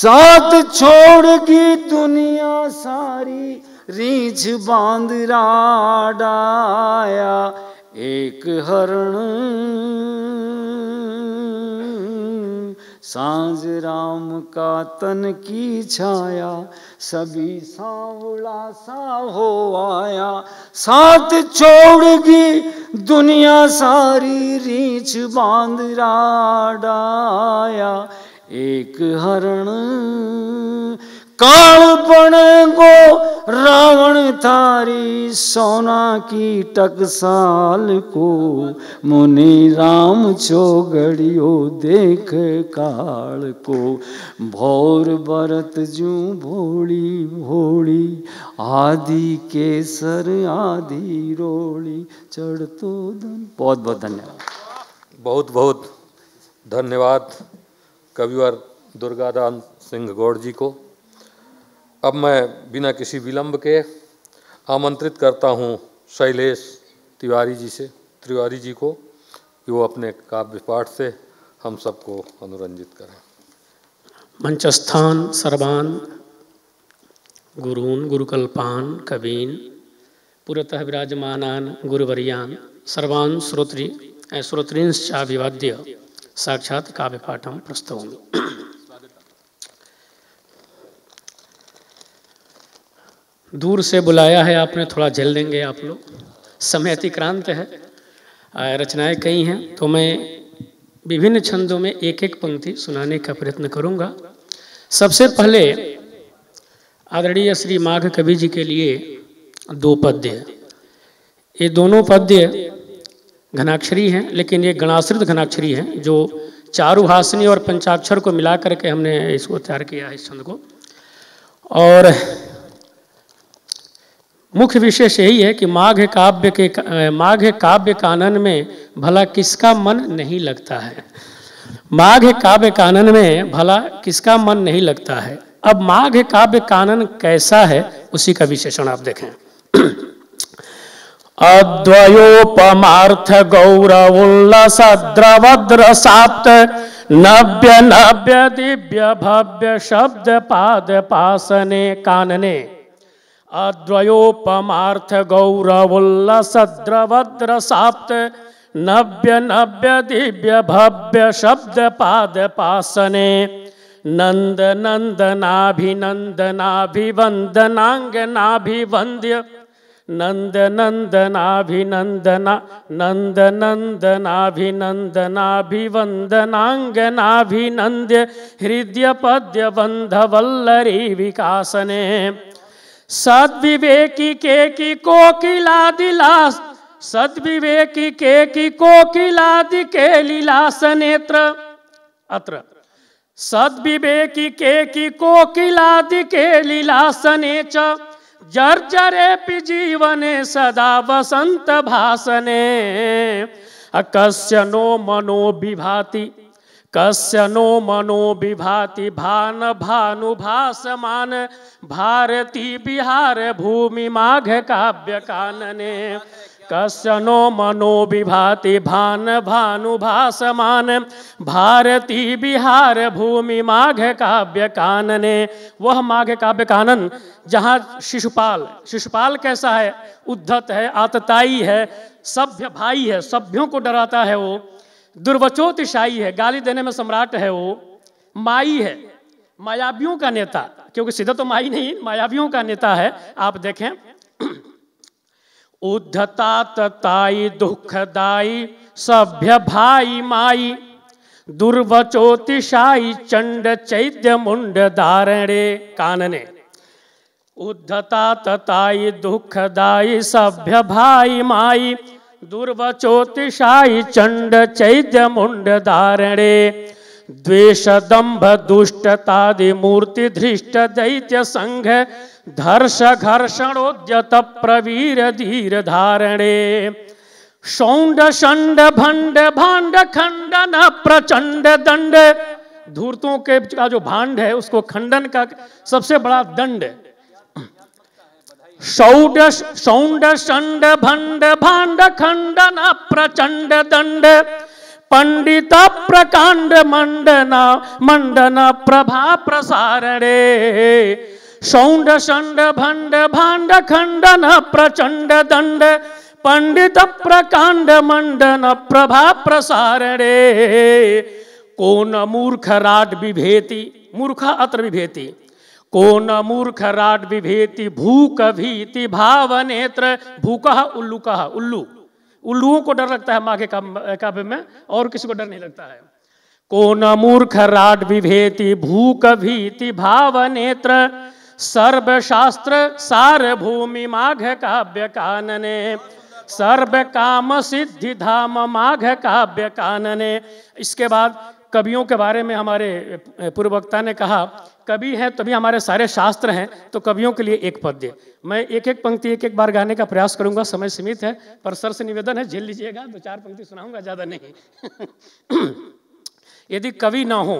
[SPEAKER 4] साथ छोड़ गई दुनिया सारी रीछ बांध राया एक हरण सांझ राम का तन की छाया सभी सांवला सा हो आया साथ छोड़गी दुनिया सारी रीछ बांध राया एक हरण कालपण को रावण थारी सोना की टकसाल को मुनि राम चोगड़ियो देख काल को भोर बरत जू भोली भोली आदि केसर आदि रोली चढ़ तो धन
[SPEAKER 1] बहुत बहुत धन्यवाद बहुत बहुत धन्यवाद कविवर दुर्गादान सिंह गौड़ जी को अब मैं बिना किसी विलंब के आमंत्रित करता हूँ शैलेश तिवारी जी से तिवारी जी को कि वो अपने काव्य पाठ से हम सबको अनुरंजित करें
[SPEAKER 5] मंचस्थान सर्वान गुरून गुरुकल्पान कवीन पुरतः विराजमानान गुरुवरियान सर्वान श्रोत्री श्रोत्रींश्चाभिवाद्य साक्षात काव्यपाठम प्रस्तवमी दूर से बुलाया है आपने थोड़ा झेल देंगे आप लोग समय अतिक्रांत है रचनाएं कई हैं तो मैं विभिन्न छंदों में एक एक पंक्ति सुनाने का प्रयत्न करूंगा सबसे पहले आदरणीय श्री माघ कवि जी के लिए दो पद्य ये दोनों पद्य घनाक्षरी हैं लेकिन ये गणाश्रित घनाक्षरी हैं जो चारुहासनी और पंचाक्षर को मिला करके हमने इसको तैयार किया है इस छंद को और मुख्य विशेष यही है कि माघ काव्य के माघ काव्य कानन में भला किसका मन नहीं लगता है माघ काव्य कानन में भला किसका मन नहीं लगता है अब माघ काव्य कानन कैसा है उसी का विशेषण आप देखें [CLEARS THROAT] अद्वयोपमार्थ द्रवद्र साप्त
[SPEAKER 2] नव्य नव्य
[SPEAKER 5] दिव्य भव्य शब्द पाद पासने कानने साप्त नव्य नव्य दिव्य भव्य शब्द पाद पासने नंद नंदनाभिनंदनाभिवंदनांगनाभिवंद्य नंद नंदनाभिनंदना नंद नंदनाभिनंदनाभिवंदनांगनाभिनंद्य हृदय पद्य बंधवल्लरी विकासने सदविवेकी के की कोकिला दिलास सदविवेकी के की कोकिलादि के लीलास नेत्र अत्र सदविवेकी के की कोकिलादि के लीलास च जर्जरे जीवने सदा वसंत भाषने अकस्य नो मनो विभाति कस्य नो मनो विभाति भान भानु भानुभासमान भारती बिहार भूमि माघ काव्य कानने कस्य नो मनो विभाति भान भानुभासमान भारती बिहार भूमि माघ काव्य कानने वह माघ काव्य कानन जहाँ शिशुपाल शिशुपाल कैसा है उद्धत है आतताई है सभ्य भाई है सभ्यों को डराता है वो दुर्वचोत ईसाई है गाली देने में सम्राट है वो माई है मायावियों का नेता क्योंकि सीधा तो माई नहीं मायावियों का नेता है आप देखें उद्धता तताई दुखदाई सभ्य भाई माई दुर्वचोतिशाई चंड चैत्य मुंड धारणे कानने उद्धता तताई दुखदाई सभ्य भाई माई दुर्वचोतिशाई चंड चैत्य मुंड धारणे द्वेष दंभ दुष्टतादि मूर्ति धृष्ट दैत्य संघ धर्ष घर्षणोद्यत प्रवीर धीर धारणे शौंड शंड भंड भांड खंडन प्रचंड दंड धूर्तों के का जो भांड है उसको खंडन का सबसे बड़ा दंड है शौड शौंड शंड भंड भांड खंडन प्रचंड दंड पंडित प्रकांड मंडना मंडन प्रभा प्रसारणे सौंड शंड भंड भांड खंडन प्रचंड दंड पंडित प्रकांड मंडन प्रभा प्रसारणे को मूर्ख राट विभेति मूर्ख अत्र विभेति को न मूर्ख राड विभेति भू कभी भाव नेत्र भूक उल्लू कहा उल्लू उल्लुओं को डर लगता है माँ के काव्य में और किसी को डर नहीं लगता है को न मूर्ख राड विभेति भू कभी भाव नेत्र सर्वशास्त्र सार्वभूमि माघ काव्य कानने सर्व काम सिद्धि धाम माघ काव्य कानने इसके बाद कवियों के बारे में हमारे पूर्व वक्ता ने कहा कवि हैं तभी हमारे सारे शास्त्र हैं तो कवियों के लिए एक पद्य मैं एक एक पंक्ति एक एक बार गाने का प्रयास करूंगा समय सीमित है पर सर से निवेदन है झेल लीजिएगा दो चार पंक्ति सुनाऊंगा ज़्यादा नहीं [CLEARS THROAT] यदि कवि ना हो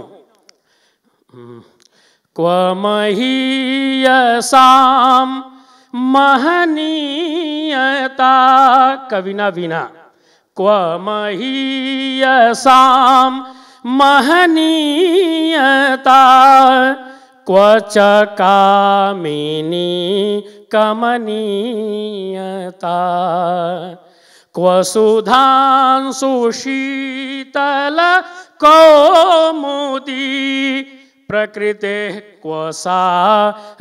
[SPEAKER 5] क्व महीयसाम महनीयता कविना बिना क्व महीयसाम महनीयता क्व कामिनी कमनीयता क्व सुधां सुशीतल कौमुदी प्रकृते क्व सा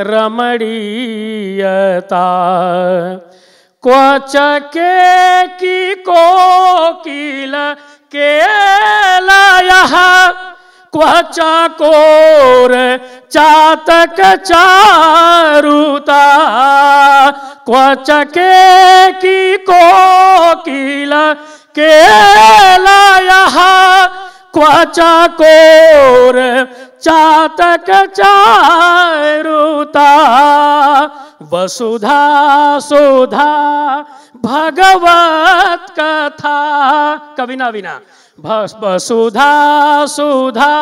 [SPEAKER 5] रमणीयता क्व च के कोकिल केलयः क्वचा क्वचाकोर चातक चारुता क्वचके की को कोकिल के लाया क्वचाकोर चातक चारुता वसुधा सुधा भगवत कथा कविना विना वसुधा सुधा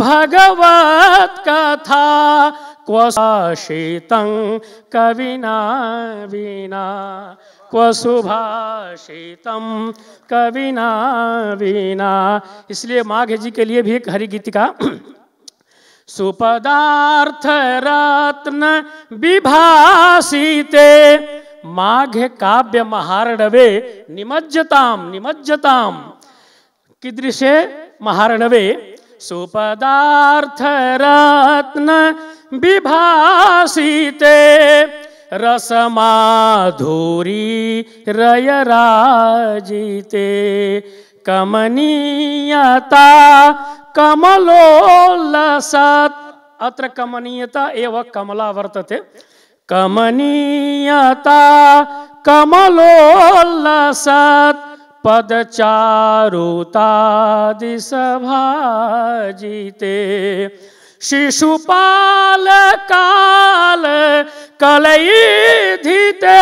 [SPEAKER 5] भगवत कथा क्वशीत कविना विना क्वसुभाषितम कविना विना इसलिए माघ जी के लिए भी एक गीत का रत्न विभासिते माघ काव्य महारणवे निमज्जताम निमज्जताम कीदृशे महारणवे सुपदार्थरत्न विभासिते रसमाधुरी रयराजिते कमनीयता कमलोल्लसत् अत्र कमनीयता एव कमला वर्तते कमनीयता कमलोल्लसत् पदचारुतादिसभाजिते शिशुपाल काल कलयिधिते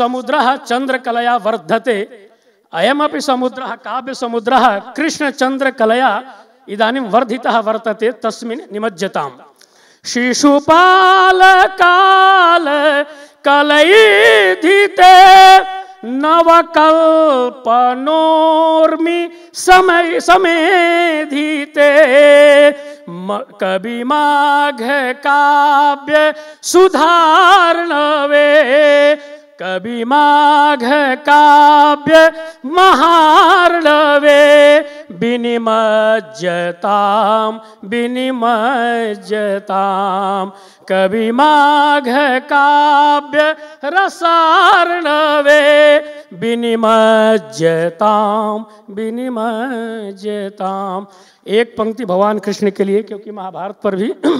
[SPEAKER 5] समुद्र चंद्रकलया वर्धते अयमपि समुद्रः काव्य समुद्रः कलया इदानीं वर्धितः वर्तते तस्मिन् निमज्जताम् शिशुपालकाल नव नवकल्पनोर्मि समय समेधिते कवि माघ काव्य सुधार्णवे कवि माघ काव्य महारणवे विनिमज्जताम विनिमज्जताम कवि माघ काव्य जताम विनिमज्जताम विनिमज्जताम एक पंक्ति भगवान कृष्ण के लिए क्योंकि महाभारत पर भी [CLEARS THROAT]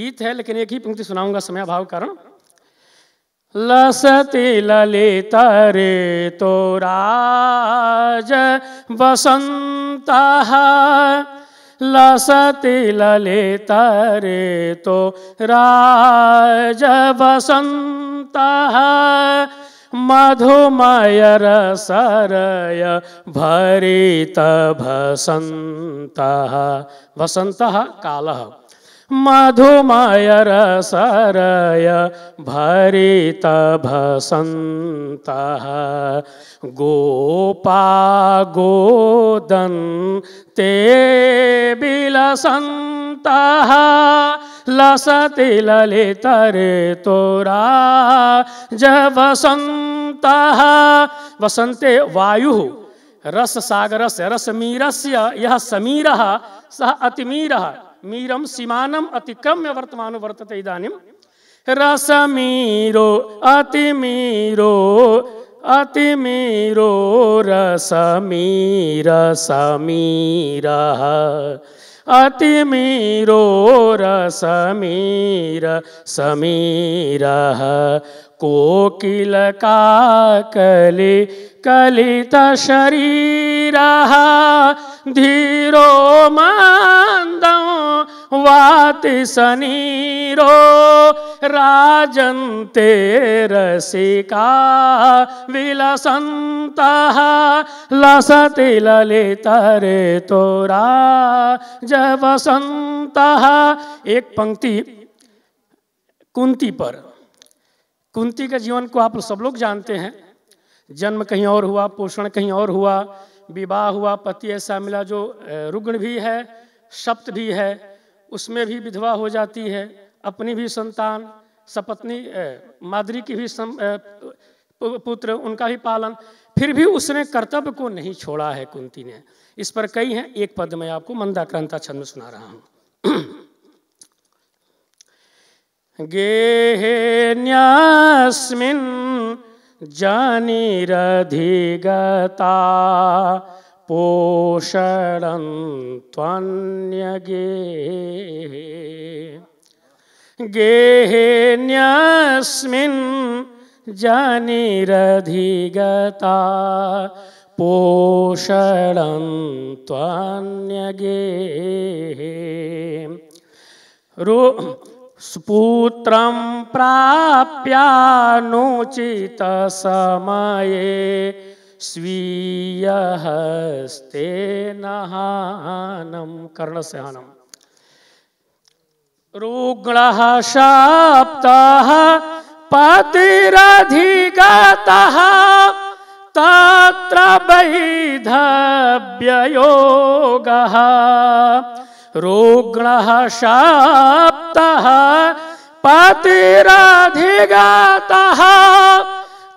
[SPEAKER 5] गीत है लेकिन एक ही पंक्ति सुनाऊंगा समय अभाव कारण लसति रे तो राज लसती ललित रे तो राज बसंत तो मधुमय रसरय भरित भसन्तः वसन्तः काल मधु रसरय भरित भसन्तः गोपा गोदन ते विलसन्तः लसति ललित सागर से रस मीर से यह समीर सह अतिमीर है मीरम सीमानम अतिक्रम्य वर्तमान वर्तते इधानीम रस मीरो अति मीरो अति मीरो स मीर अति मीरो स समीर कोकिल का कलित शरीर धीरो मंदम वात सनीरो राजन्ते रसिका विलसन्तः लसति ललितरे तोरा जवसन्तः एक पंक्ति कुंती पर कुंती के जीवन को आप सब लोग जानते हैं जन्म कहीं और हुआ पोषण कहीं और हुआ विवाह हुआ पति ऐसा मिला जो रुग्ण भी है सप्त भी है उसमें भी विधवा हो जाती है अपनी भी संतान सपत्नी मादरी की भी सम, पुत्र उनका भी पालन फिर भी उसने कर्तव्य को नहीं छोड़ा है कुंती ने इस पर कई हैं एक पद में आपको मंदाक्रांता छंद सुना रहा हूं [CLEARS THROAT] गेहे न्यास्मिन जानी रधिगता पोषण त्वन्यगे गेहेऽन्यस्मिन् जनिरधिगता पोषणं त्वन्यगे रु सुपुत्रं प्राप्यानुचितसमये स्वीयहस्तेनहानं कर्णस्यानं रुग्णः शाप्तः पतिरधिगतः तत्र वैधव्ययोगः रुग्णः शाप्तः पतिरधिगतः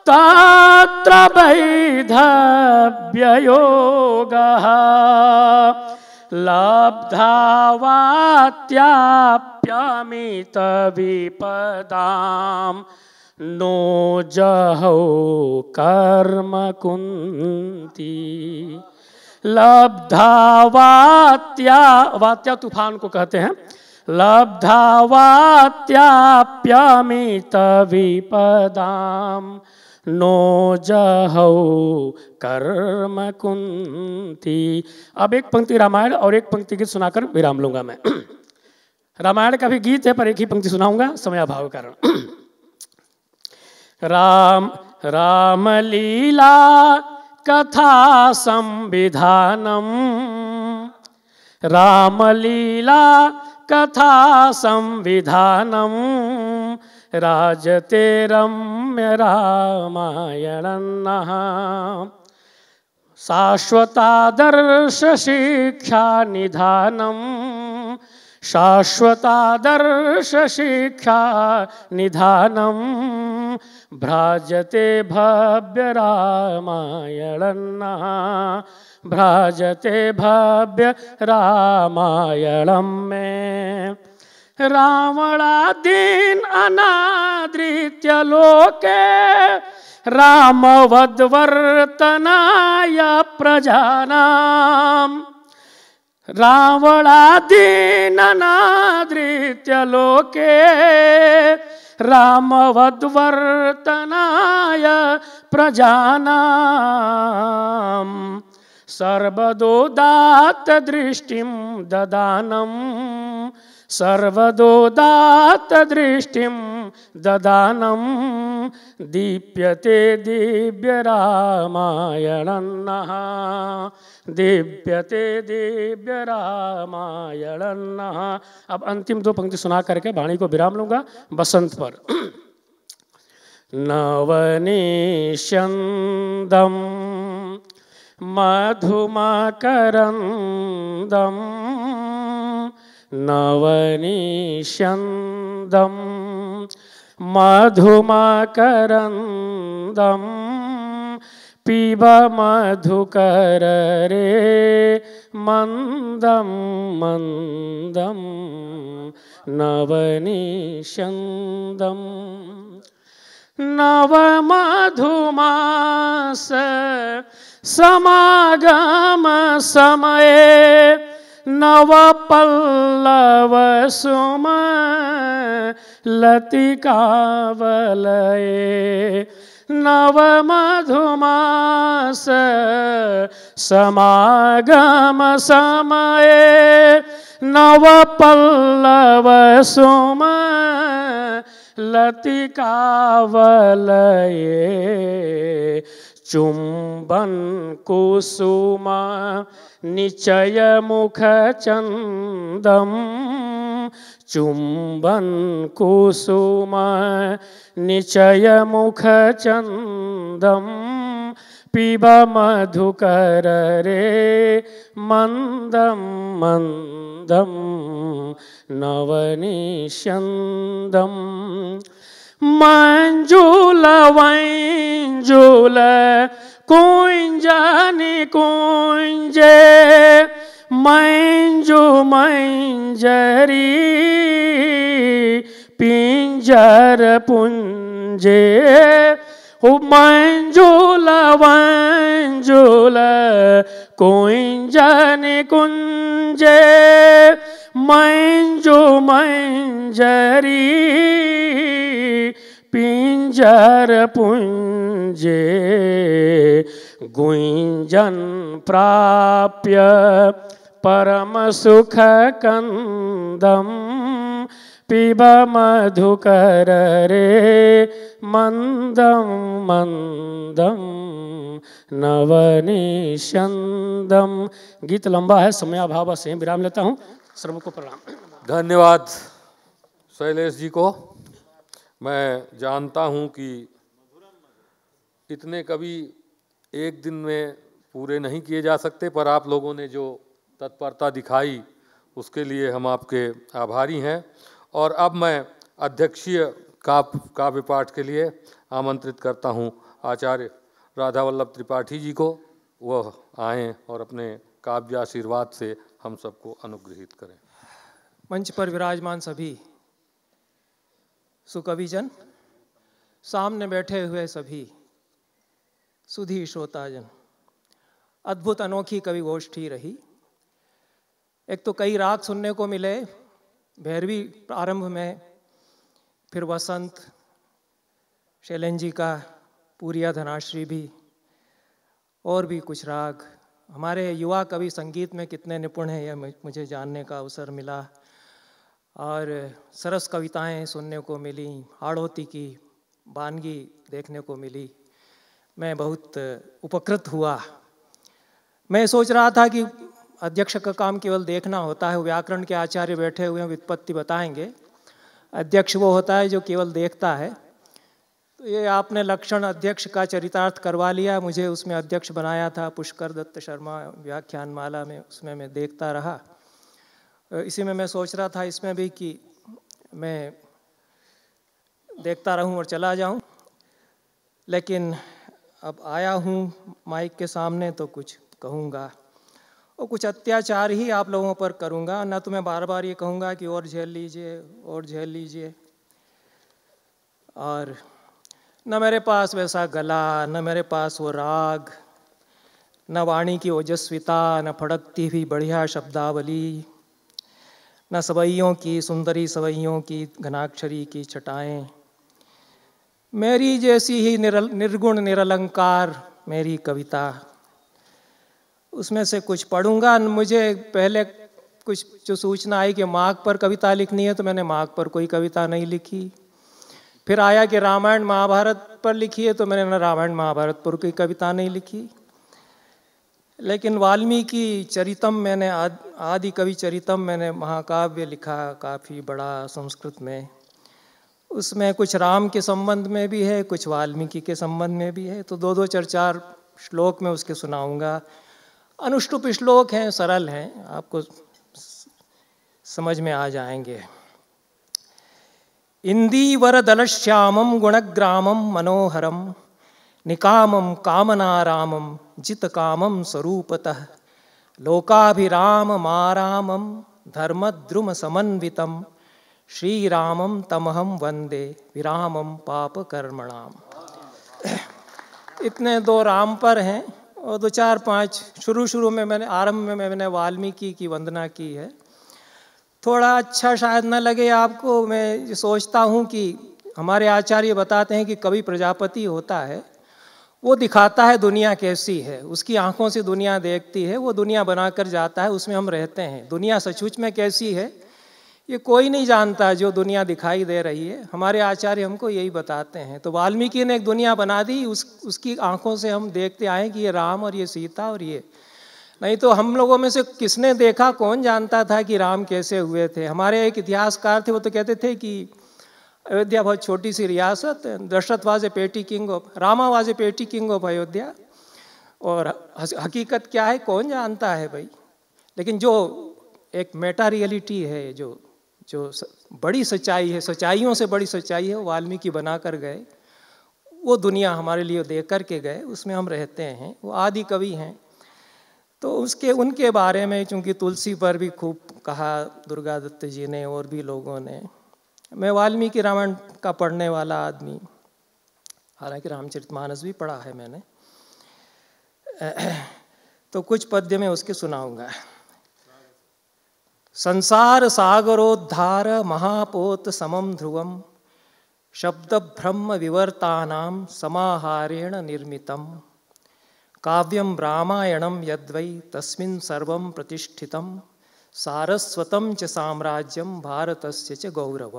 [SPEAKER 5] वैधव्ययोग वैधव्ययोगः लब्धावात्याप्यमितविपदां नो जहो कर्म कुंती लब्धावात्या वात्या तूफान को कहते हैं लब्धावात्याप्यमित विपदाम नो जाहौ कर्म कुंती अब एक पंक्ति रामायण और एक पंक्ति गीत सुनाकर विराम लूंगा मैं [CLEARS THROAT] रामायण का भी गीत है पर एक ही पंक्ति सुनाऊंगा समय अभाव कारण [CLEARS THROAT] राम राम लीला कथा संविधानम रामलीला कथा संविधानम राजते रम्य शाश्वतादर्श शिक्षा निधानम भ्राजते भव्य न भ्राजते भव्य रामायण मे रावणा रावणा दीन लोके राम वर्तनाय प्रजानाम दीन अनादृत्यलोके लोके राम वर्तनाय प्रजानाम प्रजानाम् सर्वदोदात्तदृष्टिं ददानम दृष्टि ददान दीप्यते दिव्य रामायण दिव्यते रामायण अब अंतिम दो पंक्ति सुना करके वाणी को विराम लूंगा बसंत पर नवनीशन्दं मधुमाकरन्दम् नवनिषन्दं मधुमकरन्दं पिब मधुकर रे मन्दं मन्दं नव नवमधुमास समागम समये नव पल्लव सुम लतिकावल नव मधुमास समागम समय नव पल्लव सुम लतिकावल चुम्बन् कुसुम निचयमुखचन्दम् चुम्बन् कुसुम निचयमुखचन्दम् पिब मधुकर रे मन्दं मन्दं नवनिष्यन्दम् मंजूला वंजूल कुंज निकुंज मंजू मंजरी पिंजर पुंजे मंजूल वंजूल कुंज निकुंज मंजो मंजरी पिंजर पुंजे गुंजन प्राप्य परम सुख कंदम पिब मधुकर रे मंदम मंदम नवनिषंदम गीत लंबा है समय अभाव से विराम लेता हूँ श्रम को प्रणाम
[SPEAKER 1] धन्यवाद शैलेश जी को मैं जानता हूं कि इतने कभी एक दिन में पूरे नहीं किए जा सकते पर आप लोगों ने जो तत्परता दिखाई उसके लिए हम आपके आभारी हैं और अब मैं अध्यक्षीय काव्य काव्य पाठ के लिए आमंत्रित करता हूं आचार्य राधा वल्लभ त्रिपाठी जी को वह आएँ और अपने काव्य आशीर्वाद से हम सबको अनुग्रहित करें
[SPEAKER 6] मंच पर विराजमान सभी सुकविजन सामने बैठे हुए सभी सुधी श्रोताजन अद्भुत अनोखी कवि गोष्ठी रही एक तो कई राग सुनने को मिले भैरवी प्रारंभ में फिर वसंत शैलन जी का पूरिया धनाश्री भी और भी कुछ राग हमारे युवा कवि संगीत में कितने निपुण हैं यह मुझे जानने का अवसर मिला और सरस कविताएं सुनने को मिली हाड़ोती की बानगी देखने को मिली मैं बहुत उपकृत हुआ मैं सोच रहा था कि अध्यक्ष का काम केवल देखना होता है व्याकरण के आचार्य बैठे हुए हैं वित्पत्ति बताएंगे अध्यक्ष वो होता है जो केवल देखता है तो ये आपने लक्षण अध्यक्ष का चरितार्थ करवा लिया मुझे उसमें अध्यक्ष बनाया था पुष्कर दत्त शर्मा व्याख्यान माला में उसमें मैं देखता रहा इसी में मैं सोच रहा था इसमें भी कि मैं देखता रहूं और चला जाऊं लेकिन अब आया हूं माइक के सामने तो कुछ कहूंगा और कुछ अत्याचार ही आप लोगों पर करूंगा ना तो मैं बार बार ये कहूंगा कि और झेल लीजिए और झेल लीजिए और न मेरे पास वैसा गला न मेरे पास वो राग न वाणी की ओजस्विता न फड़कती हुई बढ़िया शब्दावली न सवैयों की सुंदरी सवैयों की घनाक्षरी की छटाएं मेरी जैसी ही निरल निर्गुण निरलंकार मेरी कविता उसमें से कुछ पढ़ूंगा मुझे पहले कुछ जो सूचना आई कि मार्ग पर कविता लिखनी है तो मैंने मार्ग पर कोई कविता नहीं लिखी फिर आया कि रामायण महाभारत पर लिखी है तो मैंने रामायण महाभारत पर कोई कविता नहीं लिखी लेकिन वाल्मीकि चरितम मैंने आदि कवि चरितम मैंने महाकाव्य लिखा काफ़ी बड़ा संस्कृत में उसमें कुछ राम के संबंध में भी है कुछ वाल्मीकि के संबंध में भी है तो दो दो चार चार श्लोक में उसके सुनाऊंगा अनुष्टुप श्लोक हैं सरल हैं आपको समझ में आ जाएंगे इंदीवरदलश्यामं गुणग्रामं मनोहरं निकामं कामनारामं जितकामं स्वरूपतः लोकाभिराममारामं धर्मद्रुमसमन्वितं श्रीरामं तमहं वंदे विरामं पापकर्मणाम इतने दो राम पर हैं और दो चार पांच शुरू शुरू में मैंने आरंभ में मैंने वाल्मीकि की वंदना की है थोड़ा अच्छा शायद न लगे आपको मैं ये सोचता हूँ कि हमारे आचार्य बताते हैं कि कवि प्रजापति होता है वो दिखाता है दुनिया कैसी है उसकी आंखों से दुनिया देखती है वो दुनिया बना कर जाता है उसमें हम रहते हैं दुनिया सचमुच में कैसी है ये कोई नहीं जानता जो दुनिया दिखाई दे रही है हमारे आचार्य हमको यही बताते हैं तो वाल्मीकि ने एक दुनिया बना दी उस उसकी आंखों से हम देखते आए कि ये राम और ये सीता और ये नहीं तो हम लोगों में से किसने देखा कौन जानता था कि राम कैसे हुए थे हमारे एक इतिहासकार थे वो तो कहते थे कि अयोध्या बहुत छोटी सी रियासत Dasharath was a petty king of Rama was a petty king of Ayodhya और हकीकत क्या है कौन जानता है भाई लेकिन जो एक मेटा रियलिटी है जो जो बड़ी सच्चाई है सच्चाइयों से बड़ी सच्चाई है वो वाल्मीकि बना कर गए वो दुनिया हमारे लिए देख कर के गए उसमें हम रहते हैं वो आदि कवि हैं तो उसके उनके बारे में चूंकि तुलसी पर भी खूब कहा दुर्गा दत्त जी ने और भी लोगों ने मैं वाल्मीकि रामायण का पढ़ने वाला आदमी हालांकि रामचरितमानस भी पढ़ा है मैंने [CLEARS THROAT] तो कुछ पद्य में उसके सुनाऊंगा संसार सागरोद्धार महापोत समम ध्रुवम शब्द ब्रह्म विवर्ता समाहारेण निर्मितम काव्यम रामायण यद्वै तस्मिन् सर्वं प्रतिष्ठितं सारस्वतं च साम्राज्यं भारतस्य च गौरव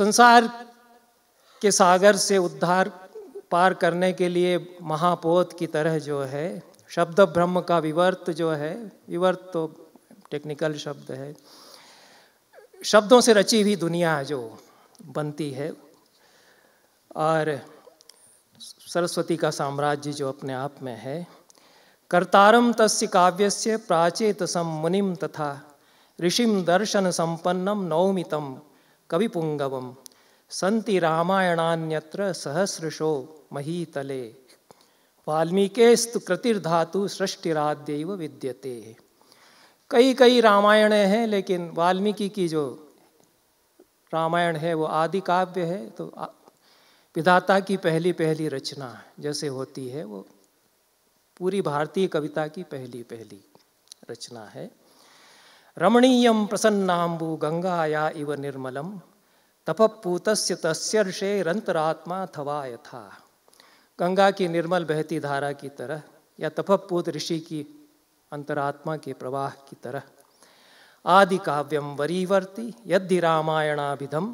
[SPEAKER 6] संसार के सागर से उद्धार पार करने के लिए महापोत की तरह जो है शब्द ब्रह्म का विवर्त जो है विवर्त तो टेक्निकल शब्द है शब्दों से रची हुई दुनिया जो बनती है और सरस्वती का साम्राज्य जो अपने आप में है कर्तारम तस्य प्राचेत सम मुनिम तथा ऋषिम दर्शन संपन्नम नौमितम कविपुंगवम संति रामायणान्यत्र सहस्रशो महीतले वाल्मीकेस्तु कृतिर्धातु सृष्टिराद्यव विद्यते कई कई रामायण हैं लेकिन वाल्मीकि की जो रामायण है वो आदि काव्य है तो विधाता की पहली पहली रचना जैसे होती है वो पूरी भारतीय कविता की पहली पहली रचना है रमणीय प्रसन्नाम्बु गंगाया इव निर्मलम तपपूत तस्र्षे रंतरात्मा थवा यथा गंगा की निर्मल बहती धारा की तरह या तपपूत ऋषि की अंतरात्मा के प्रवाह की तरह आदि काव्यम वरीवर्ति यदि रामायणाभिधम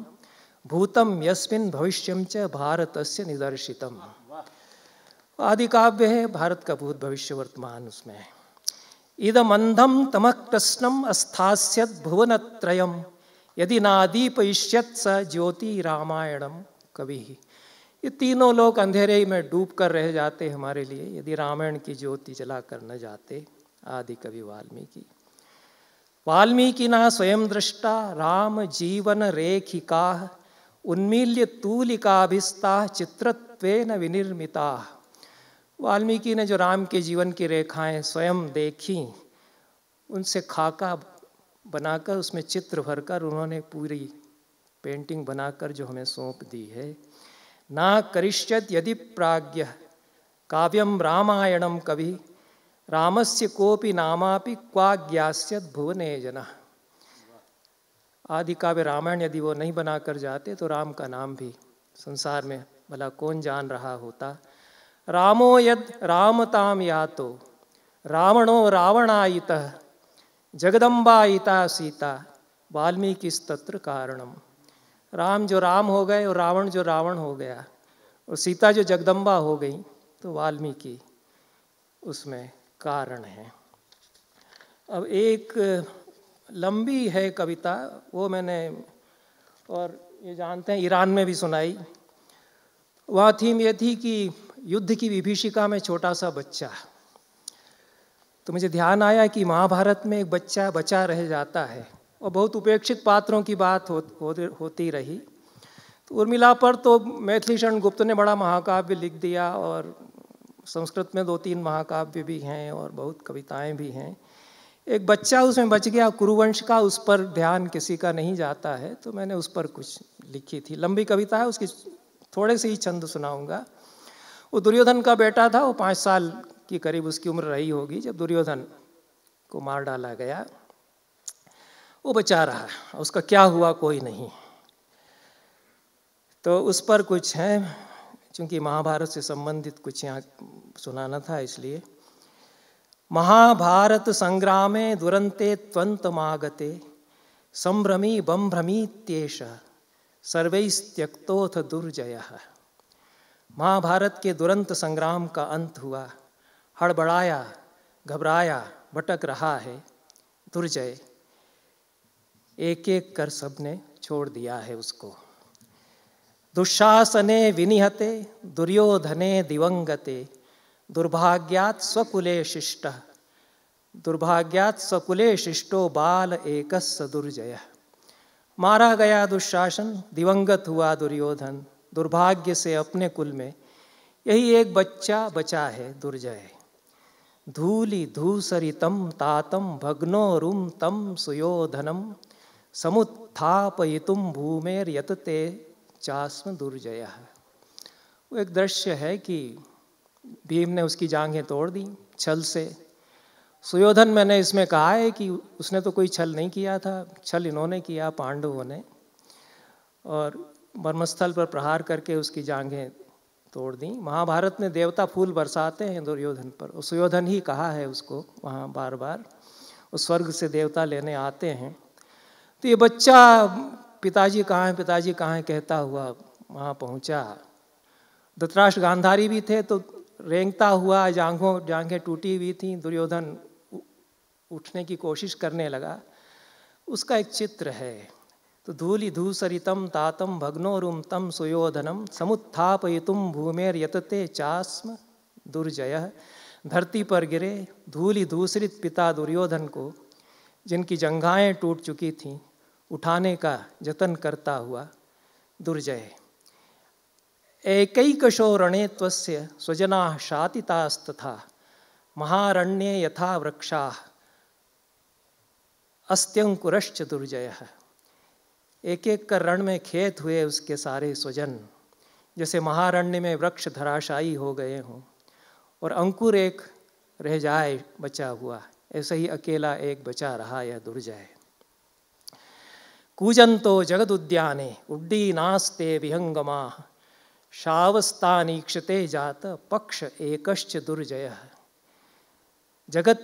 [SPEAKER 6] भूतम यस्मिन भविष्यम च भारत से निदर्शितम आदि काव्य है भारत का भूत भविष्य वर्तमान उसमें है इदम अंधम तमक प्रश्नम अस्थास्यत त्रयम यदि नादीपयिष्यत स ज्योति रामायणम कवि ये तीनों लोग अंधेरे ही में डूब कर रह जाते हमारे लिए यदि रामायण की ज्योति जला कर न जाते आदि कवि वाल्मीकि वाल्मीकि ना स्वयं दृष्टा राम जीवन रेखिका उन्मील्य तूलिकाभिस्ता चित्रत्वेन विनिर्मिता वाल्मीकि ने जो राम के जीवन की रेखाएं स्वयं देखी उनसे खाका बनाकर उसमें चित्र भरकर उन्होंने पूरी पेंटिंग बनाकर जो हमें सौंप दी है ना करिष्यत यदि प्राज्ञ काव्यम रामायणम कवि रामस्य कोपि नामापि ज्ञास्यत भुवने जना आदि काव्य रामायण यदि वो नहीं बना कर जाते तो राम का नाम भी संसार में भला कौन जान रहा होता रामो यद रामताम या तो रावणो रावणायित जगदम्बाईता सीता वाल्मीकि तत्र कारणम राम जो राम हो गए और रावण जो रावण हो गया और सीता जो जगदम्बा हो गई तो वाल्मीकि उसमें कारण है अब एक लंबी है कविता वो मैंने और ये जानते हैं ईरान में भी सुनाई वह थीम ये थी कि युद्ध की विभीषिका में छोटा सा बच्चा तो मुझे ध्यान आया कि महाभारत में एक बच्चा बचा रह जाता है और बहुत उपेक्षित पात्रों की बात हो, हो, होती रही तो उर्मिला पर तो मैथिली शरण गुप्त ने बड़ा महाकाव्य लिख दिया और संस्कृत में दो तीन महाकाव्य भी हैं और बहुत कविताएं भी हैं एक बच्चा उसमें बच गया कुरुवंश का उस पर ध्यान किसी का नहीं जाता है तो मैंने उस पर कुछ लिखी थी लंबी कविता है उसकी थोड़े से ही छंद सुनाऊंगा वो दुर्योधन का बेटा था वो पाँच साल के करीब उसकी उम्र रही होगी जब दुर्योधन को मार डाला गया वो बचा रहा उसका क्या हुआ कोई नहीं तो उस पर कुछ है चूँकि महाभारत से संबंधित कुछ यहाँ सुनाना था इसलिए महाभारत संग्रामे दुरंते त्वंतमागते संभ्रमी बम्भ्रमीत्येष सर्वैस्त्यक्तोथ दुर्जय महाभारत के दुरंत संग्राम का अंत हुआ हड़बड़ाया घबराया भटक रहा है दुर्जय एक एक कर सबने छोड़ दिया है उसको दुशासने विनिहते दुर्योधने दिवंगते दुर्भाग्यात स्वकुले शिष्ट दुर्भाग्यात स्वकुले शिष्टो बाल एकस दुर्जय मारा गया दुशासन दिवंगत हुआ दुर्योधन दुर्भाग्य से अपने कुल में यही एक बच्चा बचा है दुर्जय धूलि तम तातम भग्नो रुम तम सुयोधनम समुत्थापयितुम भूमेर यतते चास्म दुर्जय वो एक दृश्य है कि भीम ने उसकी जांघें तोड़ दी छल से सुयोधन मैंने इसमें कहा है कि उसने तो कोई छल नहीं किया था छल इन्होंने किया पांडवों ने और ब्रह्मस्थल पर प्रहार करके उसकी जांघें तोड़ दी महाभारत में देवता फूल बरसाते हैं दुर्योधन पर और सुयोधन ही कहा है उसको वहाँ बार बार उस स्वर्ग से देवता लेने आते हैं तो ये बच्चा पिताजी कहाँ हैं पिताजी कहाँ हैं कहता हुआ वहाँ पहुँचा धृतराष्ट्र गांधारी भी थे तो रेंगता हुआ जांघों जांघें टूटी हुई थी दुर्योधन उठने की कोशिश करने लगा उसका एक चित्र है तो धूलि धूसरितम तातम भग्नोरुम तम सुयोधनम समुत्थापयितुम भूमेर यतते चास्म दुर्जय धरती पर गिरे धूलि धूसरित पिता दुर्योधन को जिनकी जंघाएं टूट चुकी थीं उठाने का जतन करता हुआ दुर्जय एकैकशो रणे त्वस्य स्वजनाः शातितास्तथा महारण्ये यथा वृक्षाः अस्त्यंकुरश्च दुर्जयः एक एक कर रण में खेत हुए उसके सारे स्वजन जैसे महारण्य में वृक्ष धराशायी हो गए हों और अंकुर एक रह जाए बचा हुआ ऐसे ही अकेला एक बचा रहा यह दुर्जय कूजन तो जगदुद्याने उड्डी नास्ते विहंगमा शावस्तानीक्षते जात पक्ष एकश्च दुर्जय जगत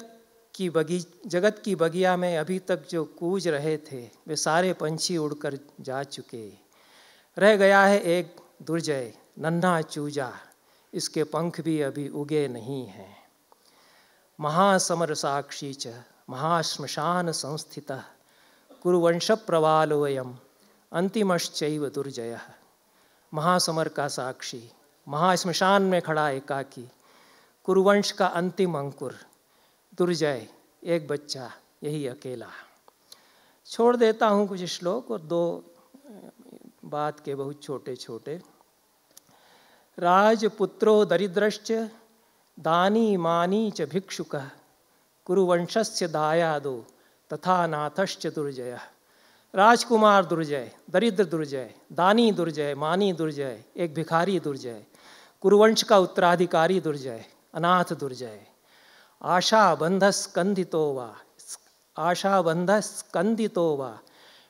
[SPEAKER 6] की बगी जगत की बगिया में अभी तक जो कूज रहे थे वे सारे पंछी उड़कर जा चुके रह गया है एक दुर्जय नन्हा चूजा इसके पंख भी अभी उगे नहीं हैं महासमर साक्षी च महाश्मशान संस्थित कुरुवंश प्रवालोयम अंतिमश्चैव दुर्जय महासमर का साक्षी महाश्मशान में खड़ा एकाकी कुरुवंश का अंतिम अंकुर दुर्जय एक बच्चा यही अकेला छोड़ देता हूँ कुछ श्लोक और दो बात के बहुत छोटे छोटे राजपुत्रो दरिद्रश्च दानी मानी च भिक्षुक कुरुवंशस्य दायादो तथा नाथश्च दुर्जयः राजकुमार दुर्जय दरिद्र दुर्जय दानी दुर्जय मानी दुर्जय एक भिखारी दुर्जय कुरुवंश का उत्तराधिकारी दुर्जय अनाथ दुर्जय आशा बंध स्कंधितो वा आशा बंध स्कंदितो वा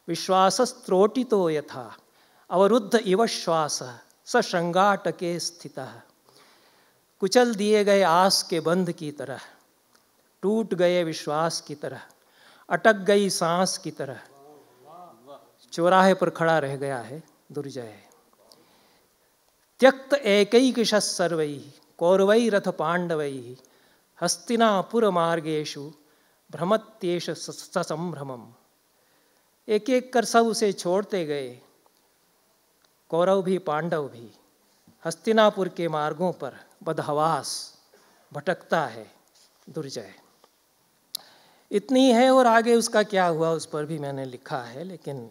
[SPEAKER 6] विश्वासस्त्रोटितो यथा अवरुद्ध इव श्वास स श्रृंगाटके स्थित कुचल दिए गए आस के बंध की तरह टूट गए विश्वास की तरह अटक गई सांस की तरह चौराहे पर खड़ा रह गया है दुर्जय त्यक्त एक सर्वैः कौरवई रथ पांडव हस्तिनापुर मार्गेशु भ्रमत्येष ससंभ्रमम एक एक कर सब उसे छोड़ते गए कौरव भी पांडव भी हस्तिनापुर के मार्गों पर बदहवास भटकता है दुर्जय इतनी है और आगे उसका क्या हुआ उस पर भी मैंने लिखा है लेकिन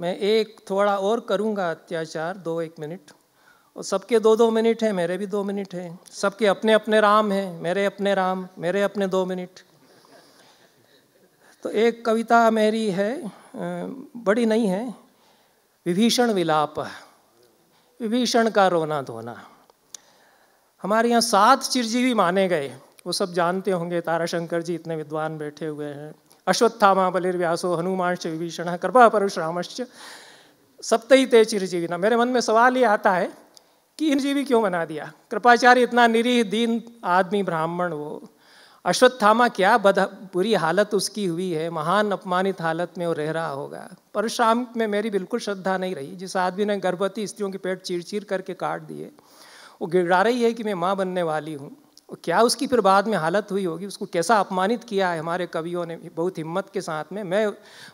[SPEAKER 6] मैं एक थोड़ा और करूँगा अत्याचार दो एक मिनट और सबके दो दो मिनट हैं मेरे भी दो मिनट हैं सबके अपने अपने राम हैं मेरे अपने राम मेरे अपने दो मिनट तो एक कविता मेरी है बड़ी नहीं है विभीषण विलाप विभीषण का रोना धोना हमारे यहाँ सात चिरजीवी माने गए वो सब जानते होंगे ताराशंकर जी इतने विद्वान बैठे हुए हैं अश्वत्थामा बलिर्व्यासो हनुमांश विभीषण कृपा परशुरामश्च चिरजीवी चिरजीविना मेरे मन में सवाल ये आता है कि इन जीवी क्यों बना दिया कृपाचार्य इतना निरीह दीन आदमी ब्राह्मण वो अश्वत्थामा क्या बद बुरी हालत उसकी हुई है महान अपमानित हालत में वो रह रहा होगा परशुराम में मेरी बिल्कुल श्रद्धा नहीं रही जिस आदमी ने गर्भवती स्त्रियों के पेट चीर चीर करके काट दिए वो गिड़ा रही है कि मैं माँ बनने वाली हूँ और क्या उसकी फिर बाद में हालत हुई होगी उसको कैसा अपमानित किया है हमारे कवियों ने बहुत हिम्मत के साथ में मैं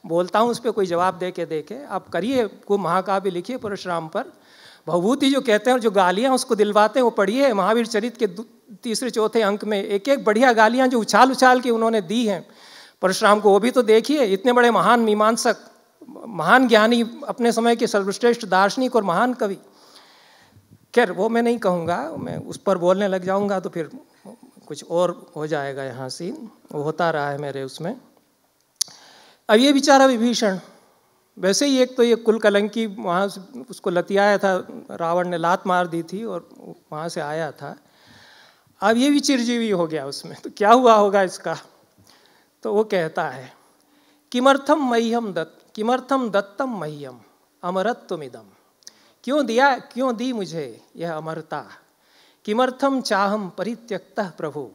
[SPEAKER 6] बोलता हूँ उस पर कोई जवाब दे के देखे आप करिए को महाकाव्य लिखिए परशुराम पर भभूति जो कहते हैं जो गालियाँ उसको दिलवाते हैं वो पढ़िए महावीर चरित के तीसरे चौथे अंक में एक एक बढ़िया गालियाँ जो उछाल उछाल के उन्होंने दी हैं परशुराम को वो भी तो देखिए इतने बड़े महान मीमांसक महान ज्ञानी अपने समय के सर्वश्रेष्ठ दार्शनिक और महान कवि खैर वो मैं नहीं कहूँगा मैं उस पर बोलने लग जाऊँगा तो फिर कुछ और हो जाएगा यहाँ सीन वो होता रहा है मेरे उसमें अब ये बेचारा विभीषण वैसे ही एक तो ये कुल कलंकी वहाँ से उसको लतियाया था रावण ने लात मार दी थी और वहाँ से आया था अब ये भी चिरजीवी हो गया उसमें तो क्या हुआ होगा इसका तो वो कहता है किमर्थम मह्यम दत्त किमर्थम दत्तम मह्यम इदम क्यों दिया क्यों दी मुझे यह अमरता किमर्थम चाहम परित्यक्त प्रभु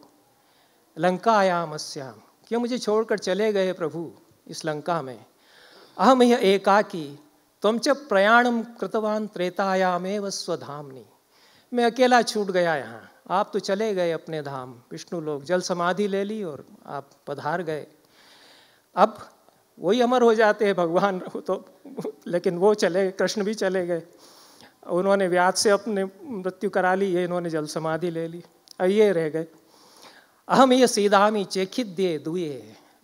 [SPEAKER 6] लंकायाम अस्याम क्यों मुझे छोड़कर चले गए प्रभु इस लंका में अहम यह एकाकी तुम च प्रयाणम कृतवान त्रेतायामेव स्वधामनी मैं अकेला छूट गया यहाँ आप तो चले गए अपने धाम विष्णु लोग जल समाधि ले ली और आप पधार गए अब वही अमर हो जाते हैं भगवान तो लेकिन वो चले कृष्ण भी चले गए उन्होंने व्याज से अपने मृत्यु करा ली ये इन्होंने जल समाधि ले ली ये रह गए अहम ये सीधामी चेखित दे दुए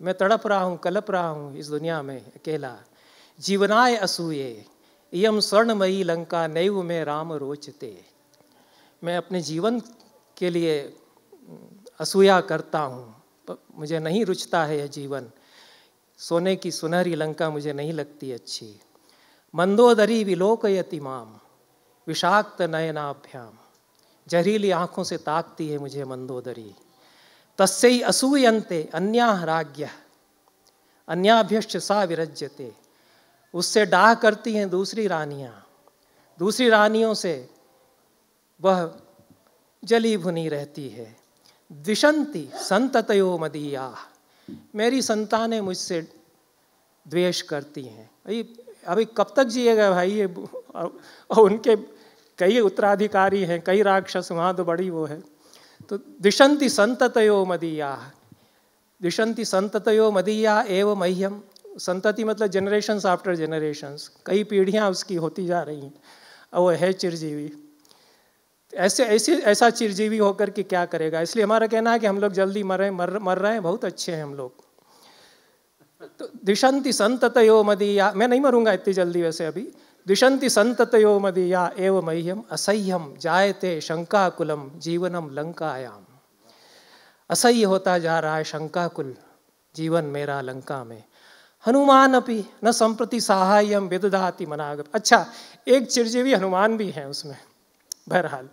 [SPEAKER 6] मैं तड़प रहा हूँ कलप रहा हूँ इस दुनिया में अकेला जीवनाय असूए यम स्वर्णमयी लंका नैव में राम रोचते मैं अपने जीवन के लिए असूया करता हूँ मुझे नहीं रुचता है यह जीवन सोने की सुनहरी लंका मुझे नहीं लगती अच्छी मंदोदरी विलोकयति माम विषाक्त नयनाभ्याम जहरीली आँखों से ताकती है मुझे मंदोदरी तस्से ही असूयंते अन्या राज्य अन्याभ्यश्च सा विरज्यते उससे डाह करती हैं दूसरी रानियाँ दूसरी रानियों से वह जली भुनी रहती है द्विशंति संततयो मदीया मेरी संतानें मुझसे द्वेष करती हैं अभी अभी कब तक जिएगा भाई ये और उनके कई उत्तराधिकारी हैं कई राक्षस वहाँ तो बड़ी वो है तो दिशंति संततयो मदीया दिशंति संततयो मदीया एव मह्यम संतति मतलब जनरेशंस आफ्टर जनरेशंस कई पीढ़ियाँ उसकी होती जा रही हैं वो है चिरजीवी ऐसे ऐसे ऐसा चिरजीवी होकर के क्या करेगा इसलिए हमारा कहना है कि हम लोग जल्दी मरे मर मर रहे हैं बहुत अच्छे हैं हम लोग तो दिशंति संततयो मदीया मैं नहीं मरूंगा इतनी जल्दी वैसे अभी द्विशंति संततयो मदीया एव मह्यम असह्यम जायते शंकाकुलम जीवनम लंकायाम असह्य होता जा रहा है शंकाकुल जीवन मेरा लंका में हनुमान अपि न संप्रति सहायम विदधाति मनागत अच्छा एक चिरजीवी हनुमान भी है उसमें बहरहाल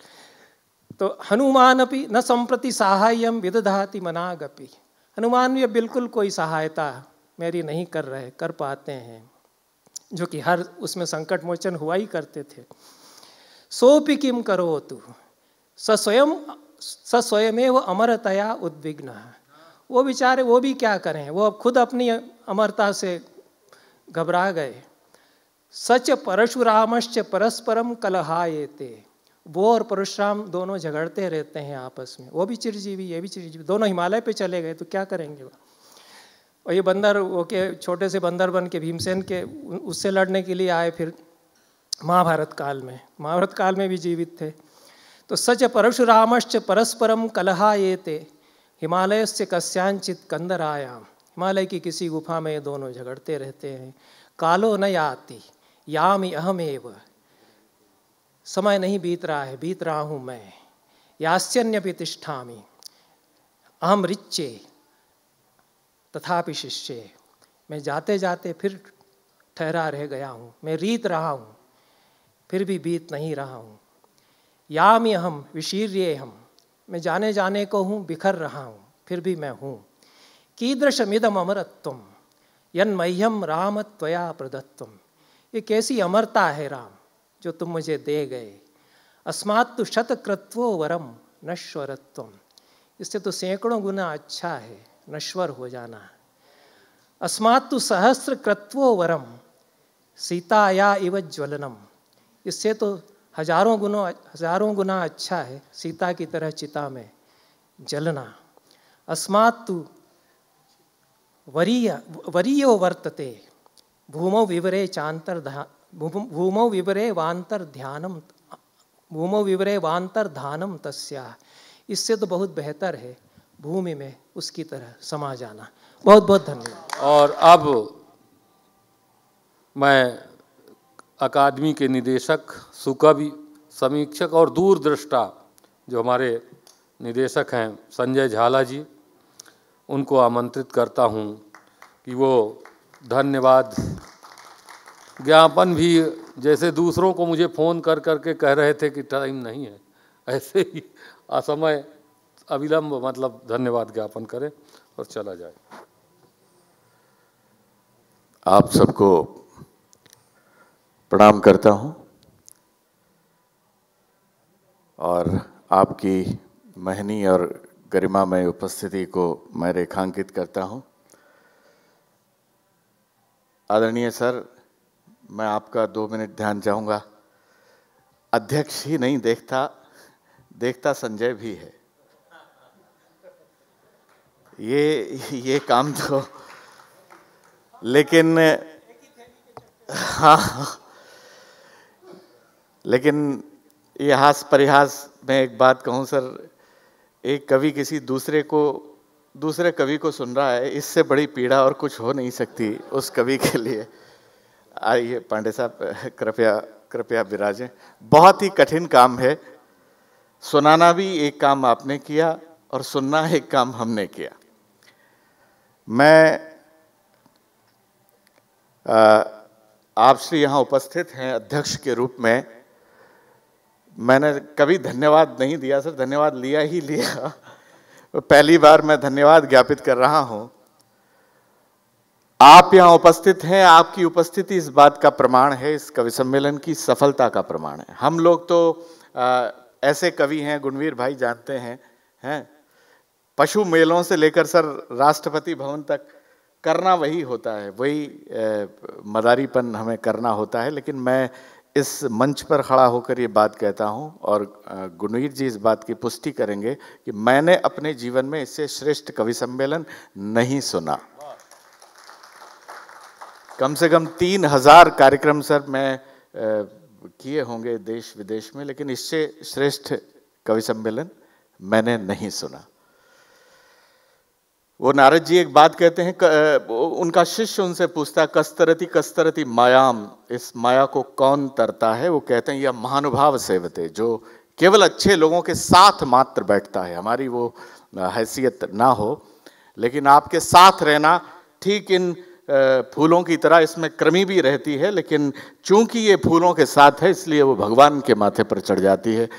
[SPEAKER 6] तो हनुमान अपि न संप्रति सहायम विदधाति मनागपि हनुमान भी बिल्कुल कोई सहायता मेरी नहीं कर रहे कर पाते हैं जो कि हर उसमें संकट मोचन हुआ ही करते थे सोपि किम करो तू सस्वयं सस्वयमेव अमरतया उद्विग्न वो बेचारे वो भी क्या करें वो अब खुद अपनी अमरता से घबरा गए सच परशुरामश्च परस्परम कलहाये ते वो और परशुराम दोनों झगड़ते रहते हैं आपस में वो भी चिरजीवी ये भी चिरजीवी दोनों हिमालय पे चले गए तो क्या करेंगे वह और ये बंदर वो के छोटे से बंदर बन के भीमसेन के उससे लड़ने के लिए आए फिर महाभारत काल में महाभारत काल में भी जीवित थे तो सच परशुरामश्च परस्परम कलहा ये थे हिमालय से कस्यांचित आयाम हिमालय की किसी गुफा में ये दोनों झगड़ते रहते हैं कालो न आती याम अहमेव समय नहीं बीत रहा है बीत रहा हूँ मैं भी तिष्ठामी अहम रिच्चे तथापि शिष्य मैं जाते जाते फिर ठहरा रह गया हूँ मैं रीत रहा हूँ फिर भी बीत नहीं रहा हूँ याम हम विशीर्य हम मैं जाने जाने को हूँ बिखर रहा हूँ फिर भी मैं हूँ कीदृश मिदम अमरत्व यन मह्यम राम त्वया प्रदत्व ये कैसी अमरता है राम जो तुम मुझे दे गए अस्मात् शतकृत्वो वरम नश्वरत्व इससे तो सैकड़ों गुना अच्छा है नश्वर हो जाना अस्मात्तु सहस्र कृत्वो वरम या इव ज्वलनम इससे तो हजारों गुना हजारों गुना अच्छा है सीता की तरह चिता में जलना अस्मात्तु वरीय वरीयो वर्तते भूमो विवरे चांतर भूमो विवरे वांतर ध्यानम भूमो विवरे वांतर धानम तस्या इससे तो बहुत बेहतर है भूमि में उसकी तरह समा जाना
[SPEAKER 1] बहुत बहुत धन्यवाद और अब मैं अकादमी के निदेशक सुकवि समीक्षक और दूरदृष्टा जो हमारे निदेशक हैं संजय झाला जी उनको आमंत्रित करता हूं कि वो धन्यवाद ज्ञापन भी जैसे दूसरों को मुझे फ़ोन कर करके कह रहे थे कि टाइम नहीं है ऐसे ही असमय अविलंब मतलब धन्यवाद ज्ञापन करें और चला जाए
[SPEAKER 7] आप सबको प्रणाम करता हूं और आपकी महनी और गरिमा में उपस्थिति को मैं रेखांकित करता हूं आदरणीय सर मैं आपका दो मिनट ध्यान चाहूंगा अध्यक्ष ही नहीं देखता देखता संजय भी है ये ये काम तो लेकिन हाँ लेकिन ये हास परिहास मैं एक बात कहूँ सर एक कवि किसी दूसरे को दूसरे कवि को सुन रहा है इससे बड़ी पीड़ा और कुछ हो नहीं सकती उस कवि के लिए आइए पांडे साहब कृपया कृपया विराजें बहुत ही कठिन काम है सुनाना भी एक काम आपने किया और सुनना एक काम हमने किया मैं आपसे यहाँ उपस्थित हैं अध्यक्ष के रूप में मैंने कभी धन्यवाद नहीं दिया सर धन्यवाद लिया ही लिया पहली बार मैं धन्यवाद ज्ञापित कर रहा हूँ आप यहाँ उपस्थित हैं आपकी उपस्थिति इस बात का प्रमाण है इस कवि सम्मेलन की सफलता का प्रमाण है हम लोग तो आ, ऐसे कवि हैं गुणवीर भाई जानते हैं हैं पशु मेलों से लेकर सर राष्ट्रपति भवन तक करना वही होता है वही मदारीपन हमें करना होता है लेकिन मैं इस मंच पर खड़ा होकर ये बात कहता हूँ और गुनवीर जी इस बात की पुष्टि करेंगे कि मैंने अपने जीवन में इससे श्रेष्ठ कवि सम्मेलन नहीं सुना कम से कम तीन हजार कार्यक्रम सर मैं किए होंगे देश विदेश में लेकिन इससे श्रेष्ठ कवि सम्मेलन मैंने नहीं सुना वो नारद जी एक बात कहते हैं उनका शिष्य उनसे पूछता है कस्तरति कस्तरती मायाम इस माया को कौन तरता है वो कहते हैं यह महानुभाव सेवते जो केवल अच्छे लोगों के साथ मात्र बैठता है हमारी वो हैसियत ना हो लेकिन आपके साथ रहना ठीक इन फूलों की तरह इसमें कृमि भी रहती है लेकिन चूंकि ये फूलों के साथ है इसलिए वो भगवान के माथे पर चढ़ जाती है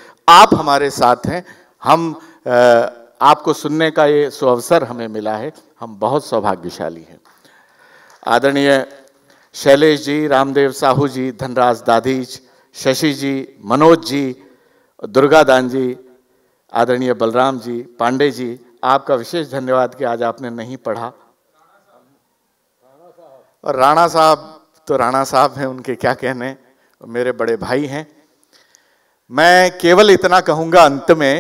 [SPEAKER 7] आप हमारे साथ हैं हम आ, आपको सुनने का ये सुअवसर हमें मिला है हम बहुत सौभाग्यशाली हैं आदरणीय शैलेश जी रामदेव साहू जी धनराज दादीज शशि जी मनोज जी दुर्गा दान जी आदरणीय बलराम जी पांडे जी आपका विशेष धन्यवाद कि आज आपने नहीं पढ़ा और राणा साहब तो राणा साहब हैं उनके क्या कहने मेरे बड़े भाई हैं मैं केवल इतना कहूंगा अंत में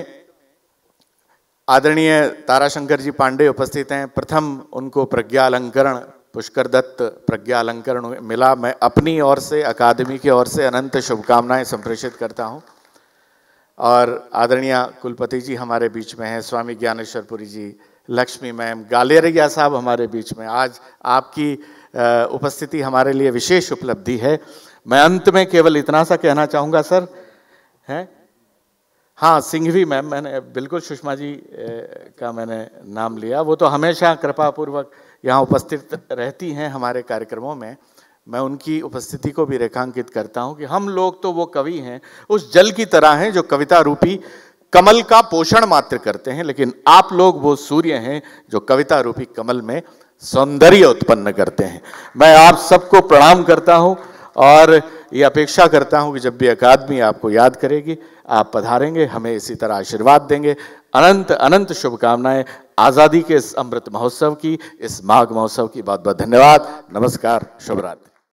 [SPEAKER 7] आदरणीय ताराशंकर जी पांडे उपस्थित हैं प्रथम उनको प्रज्ञा अलंकरण पुष्कर दत्त प्रज्ञा अलंकरण मिला मैं अपनी ओर से अकादमी की ओर से अनंत शुभकामनाएं संप्रेषित करता हूं और आदरणीय कुलपति जी हमारे बीच में हैं स्वामी ज्ञानेश्वरपुरी जी लक्ष्मी मैम गालेरिया साहब हमारे बीच में आज आपकी उपस्थिति हमारे लिए विशेष उपलब्धि है मैं अंत में केवल इतना सा कहना चाहूँगा सर हैं हाँ सिंघवी मैम मैंने बिल्कुल सुषमा जी का मैंने नाम लिया वो तो हमेशा कृपापूर्वक यहाँ उपस्थित रहती हैं हमारे कार्यक्रमों में मैं उनकी उपस्थिति को भी रेखांकित करता हूँ कि हम लोग तो वो कवि हैं उस जल की तरह हैं जो कविता रूपी कमल का पोषण मात्र करते हैं लेकिन आप लोग वो सूर्य हैं जो कविता रूपी कमल में सौंदर्य उत्पन्न करते हैं मैं आप सबको प्रणाम करता हूँ और ये अपेक्षा करता हूँ कि जब भी अकादमी आपको याद करेगी आप पधारेंगे हमें इसी तरह आशीर्वाद देंगे अनंत अनंत शुभकामनाएं आज़ादी के इस अमृत महोत्सव की इस माघ महोत्सव की बहुत बहुत धन्यवाद नमस्कार शुभरात्रि